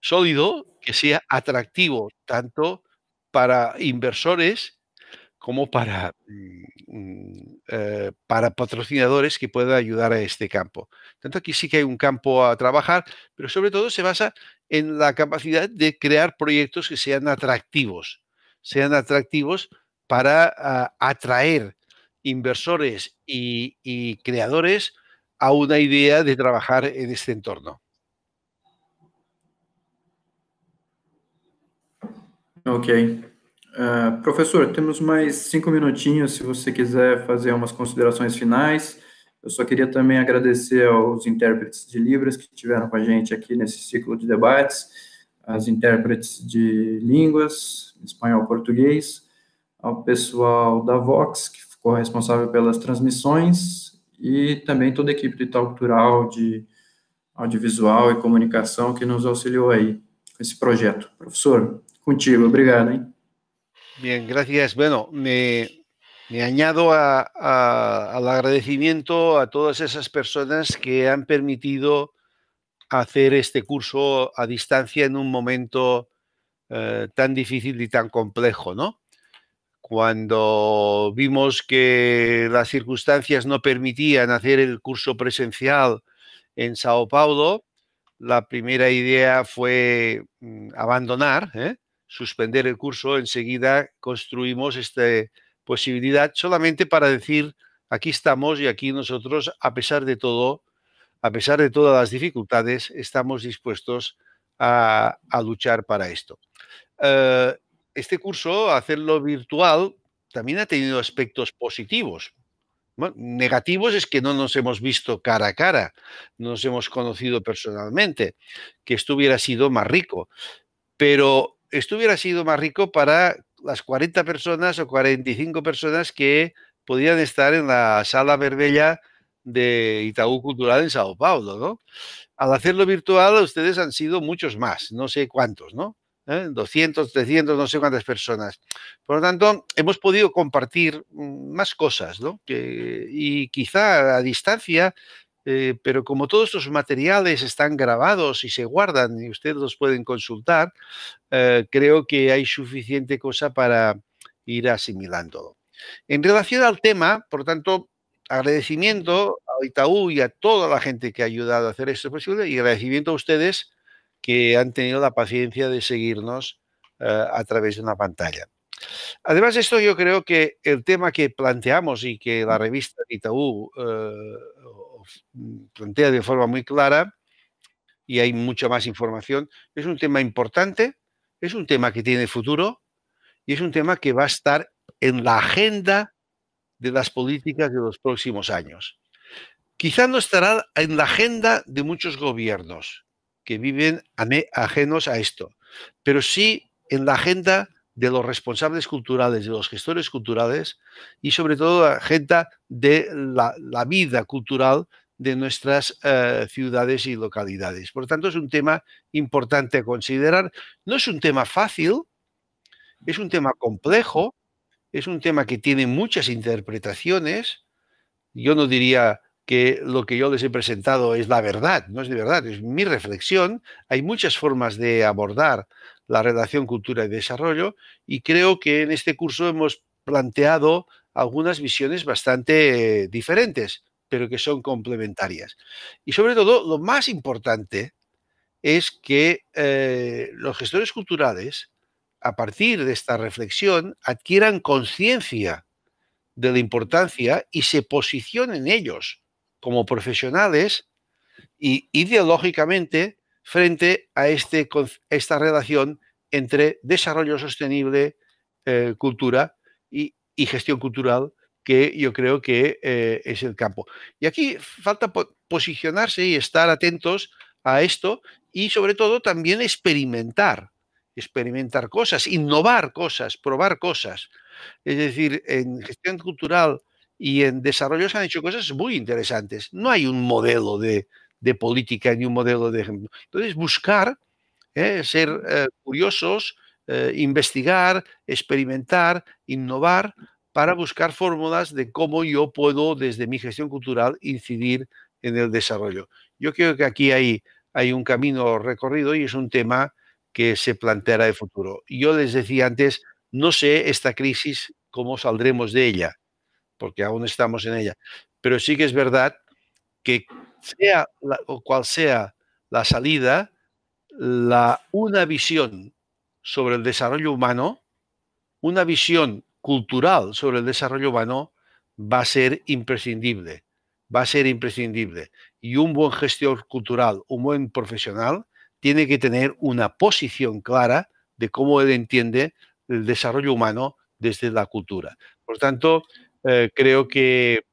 sólido que sea atractivo tanto para inversores como para, mm, mm, eh, para patrocinadores que puedan ayudar a este campo. Tanto aquí sí que hay un campo a trabajar, pero sobre todo se basa en la capacidad de crear proyectos que sean atractivos, sean atractivos para ah, atraer inversores y, y creadores a una idea de trabajar en este entorno. Ok, Uh, professor, temos mais cinco minutinhos se você quiser fazer umas considerações finais. Eu só queria também agradecer aos intérpretes de Libras que estiveram com a gente aqui nesse ciclo de debates, as intérpretes de línguas, espanhol, português, ao pessoal da Vox, que ficou responsável pelas transmissões, e também toda a equipe de Itaú Cultural, de audiovisual e comunicação que nos auxiliou aí com esse projeto. Professor, contigo, obrigado, hein? Bien, gracias. Bueno, me, añado al agradecimiento a todas esas personas que han permitido hacer este curso a distancia en un momento eh, tan difícil y tan complejo, ¿no? Cuando vimos que las circunstancias no permitían hacer el curso presencial en Sao Paulo, la primera idea fue mm, abandonar, ¿eh? suspender el curso, enseguida construimos esta posibilidad solamente para decir, aquí estamos y aquí nosotros, a pesar de todo, a pesar de todas las dificultades, estamos dispuestos a, luchar para esto. Eh, este curso, hacerlo virtual, también ha tenido aspectos positivos. negativos es que no nos hemos visto cara a cara, no nos hemos conocido personalmente, que esto hubiera sido más rico. Pero Estuviera sido más rico para las 40 personas o 45 personas que podían estar en la sala verbella de Itaú Cultural en Sao Paulo, ¿no? Al hacerlo virtual, ustedes han sido muchos más, no sé cuántos, ¿no? 200, ¿Eh? 300, no sé cuántas personas. Por lo tanto, hemos podido compartir mm, más cosas, ¿no? y quizá a distancia eh, pero como todos estos materiales están grabados y se guardan y ustedes los pueden consultar, eh, creo que hay suficiente cosa para ir asimilando En relación al tema, por tanto, agradecimiento a Itaú y a toda la gente que ha ayudado a hacer esto posible y agradecimiento a ustedes que han tenido la paciencia de seguirnos eh, a través de una pantalla. Además de esto, yo creo que el tema que planteamos y que la mm. revista Itaú pues, mm, plantea de forma muy clara y hay mucha más información. Es un tema importante, es un tema que tiene futuro y es un tema que va a estar en la agenda de las políticas de los próximos años. Quizá no estará en la agenda de muchos gobiernos que viven ajenos a esto, pero sí en la agenda de los responsables culturales, de los gestores culturales y sobre todo la agenda de la, vida cultural de nuestras eh, ciudades y localidades. Por tanto, es un tema importante a considerar. No es un tema fácil, es un tema complejo, es un tema que tiene muchas interpretaciones. Yo no diría que lo que yo les he presentado es la verdad, no es de verdad, es mi reflexión. Hay muchas formas de abordar la relación cultura y desarrollo y creo que en este curso hemos planteado algunas visiones bastante eh, diferentes, pero que son complementarias. Y sobre todo, lo más importante es que eh, los gestores culturales, a partir de esta reflexión, adquieran conciencia de la importancia y se posicionen ellos como profesionales y ideológicamente frente a este, esta relación entre desarrollo sostenible, eh, cultura y, y gestión cultural, que yo creo que eh, es el campo. Y aquí falta posicionarse y estar atentos a esto y sobre todo también experimentar, experimentar cosas, innovar cosas, probar cosas. Es decir, en gestión cultural y en desarrollo se han hecho cosas muy interesantes. No hay un modelo de, política ni un modelo de Entonces, buscar, eh, ser eh, curiosos, eh, investigar, experimentar, innovar para buscar fórmulas de cómo yo puedo desde mi gestión cultural incidir en el desarrollo. Yo creo que aquí hay, hay un camino recorrido y es un tema que se planteará de futuro. Yo les decía antes, no sé esta crisis cómo saldremos de ella, porque aún estamos en ella, pero sí que es verdad que sea o cual sea la salida, la, una visión sobre el desarrollo humano, una visión cultural sobre el desarrollo humano va a ser imprescindible, va a ser imprescindible. Y un buen gestor cultural, un buen profesional, tiene que tener una posición clara de cómo él entiende el desarrollo humano desde la cultura. Por tanto, eh, creo que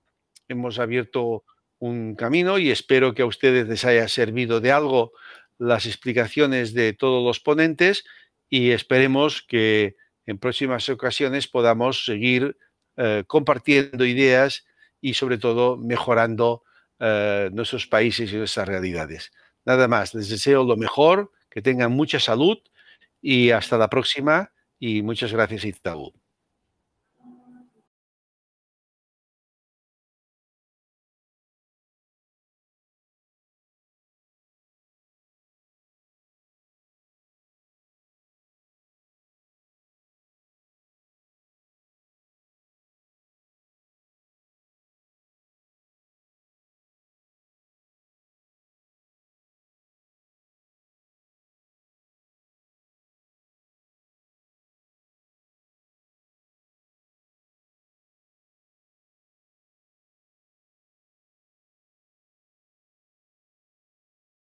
hemos abierto un camino y espero que a ustedes les haya servido de algo las explicaciones de todos los ponentes y esperemos que en próximas ocasiones podamos seguir eh, compartiendo ideas y sobre todo mejorando eh, nuestros países y nuestras realidades. Nada más, les deseo lo mejor, que tengan mucha salud y hasta la próxima y muchas gracias Itaú.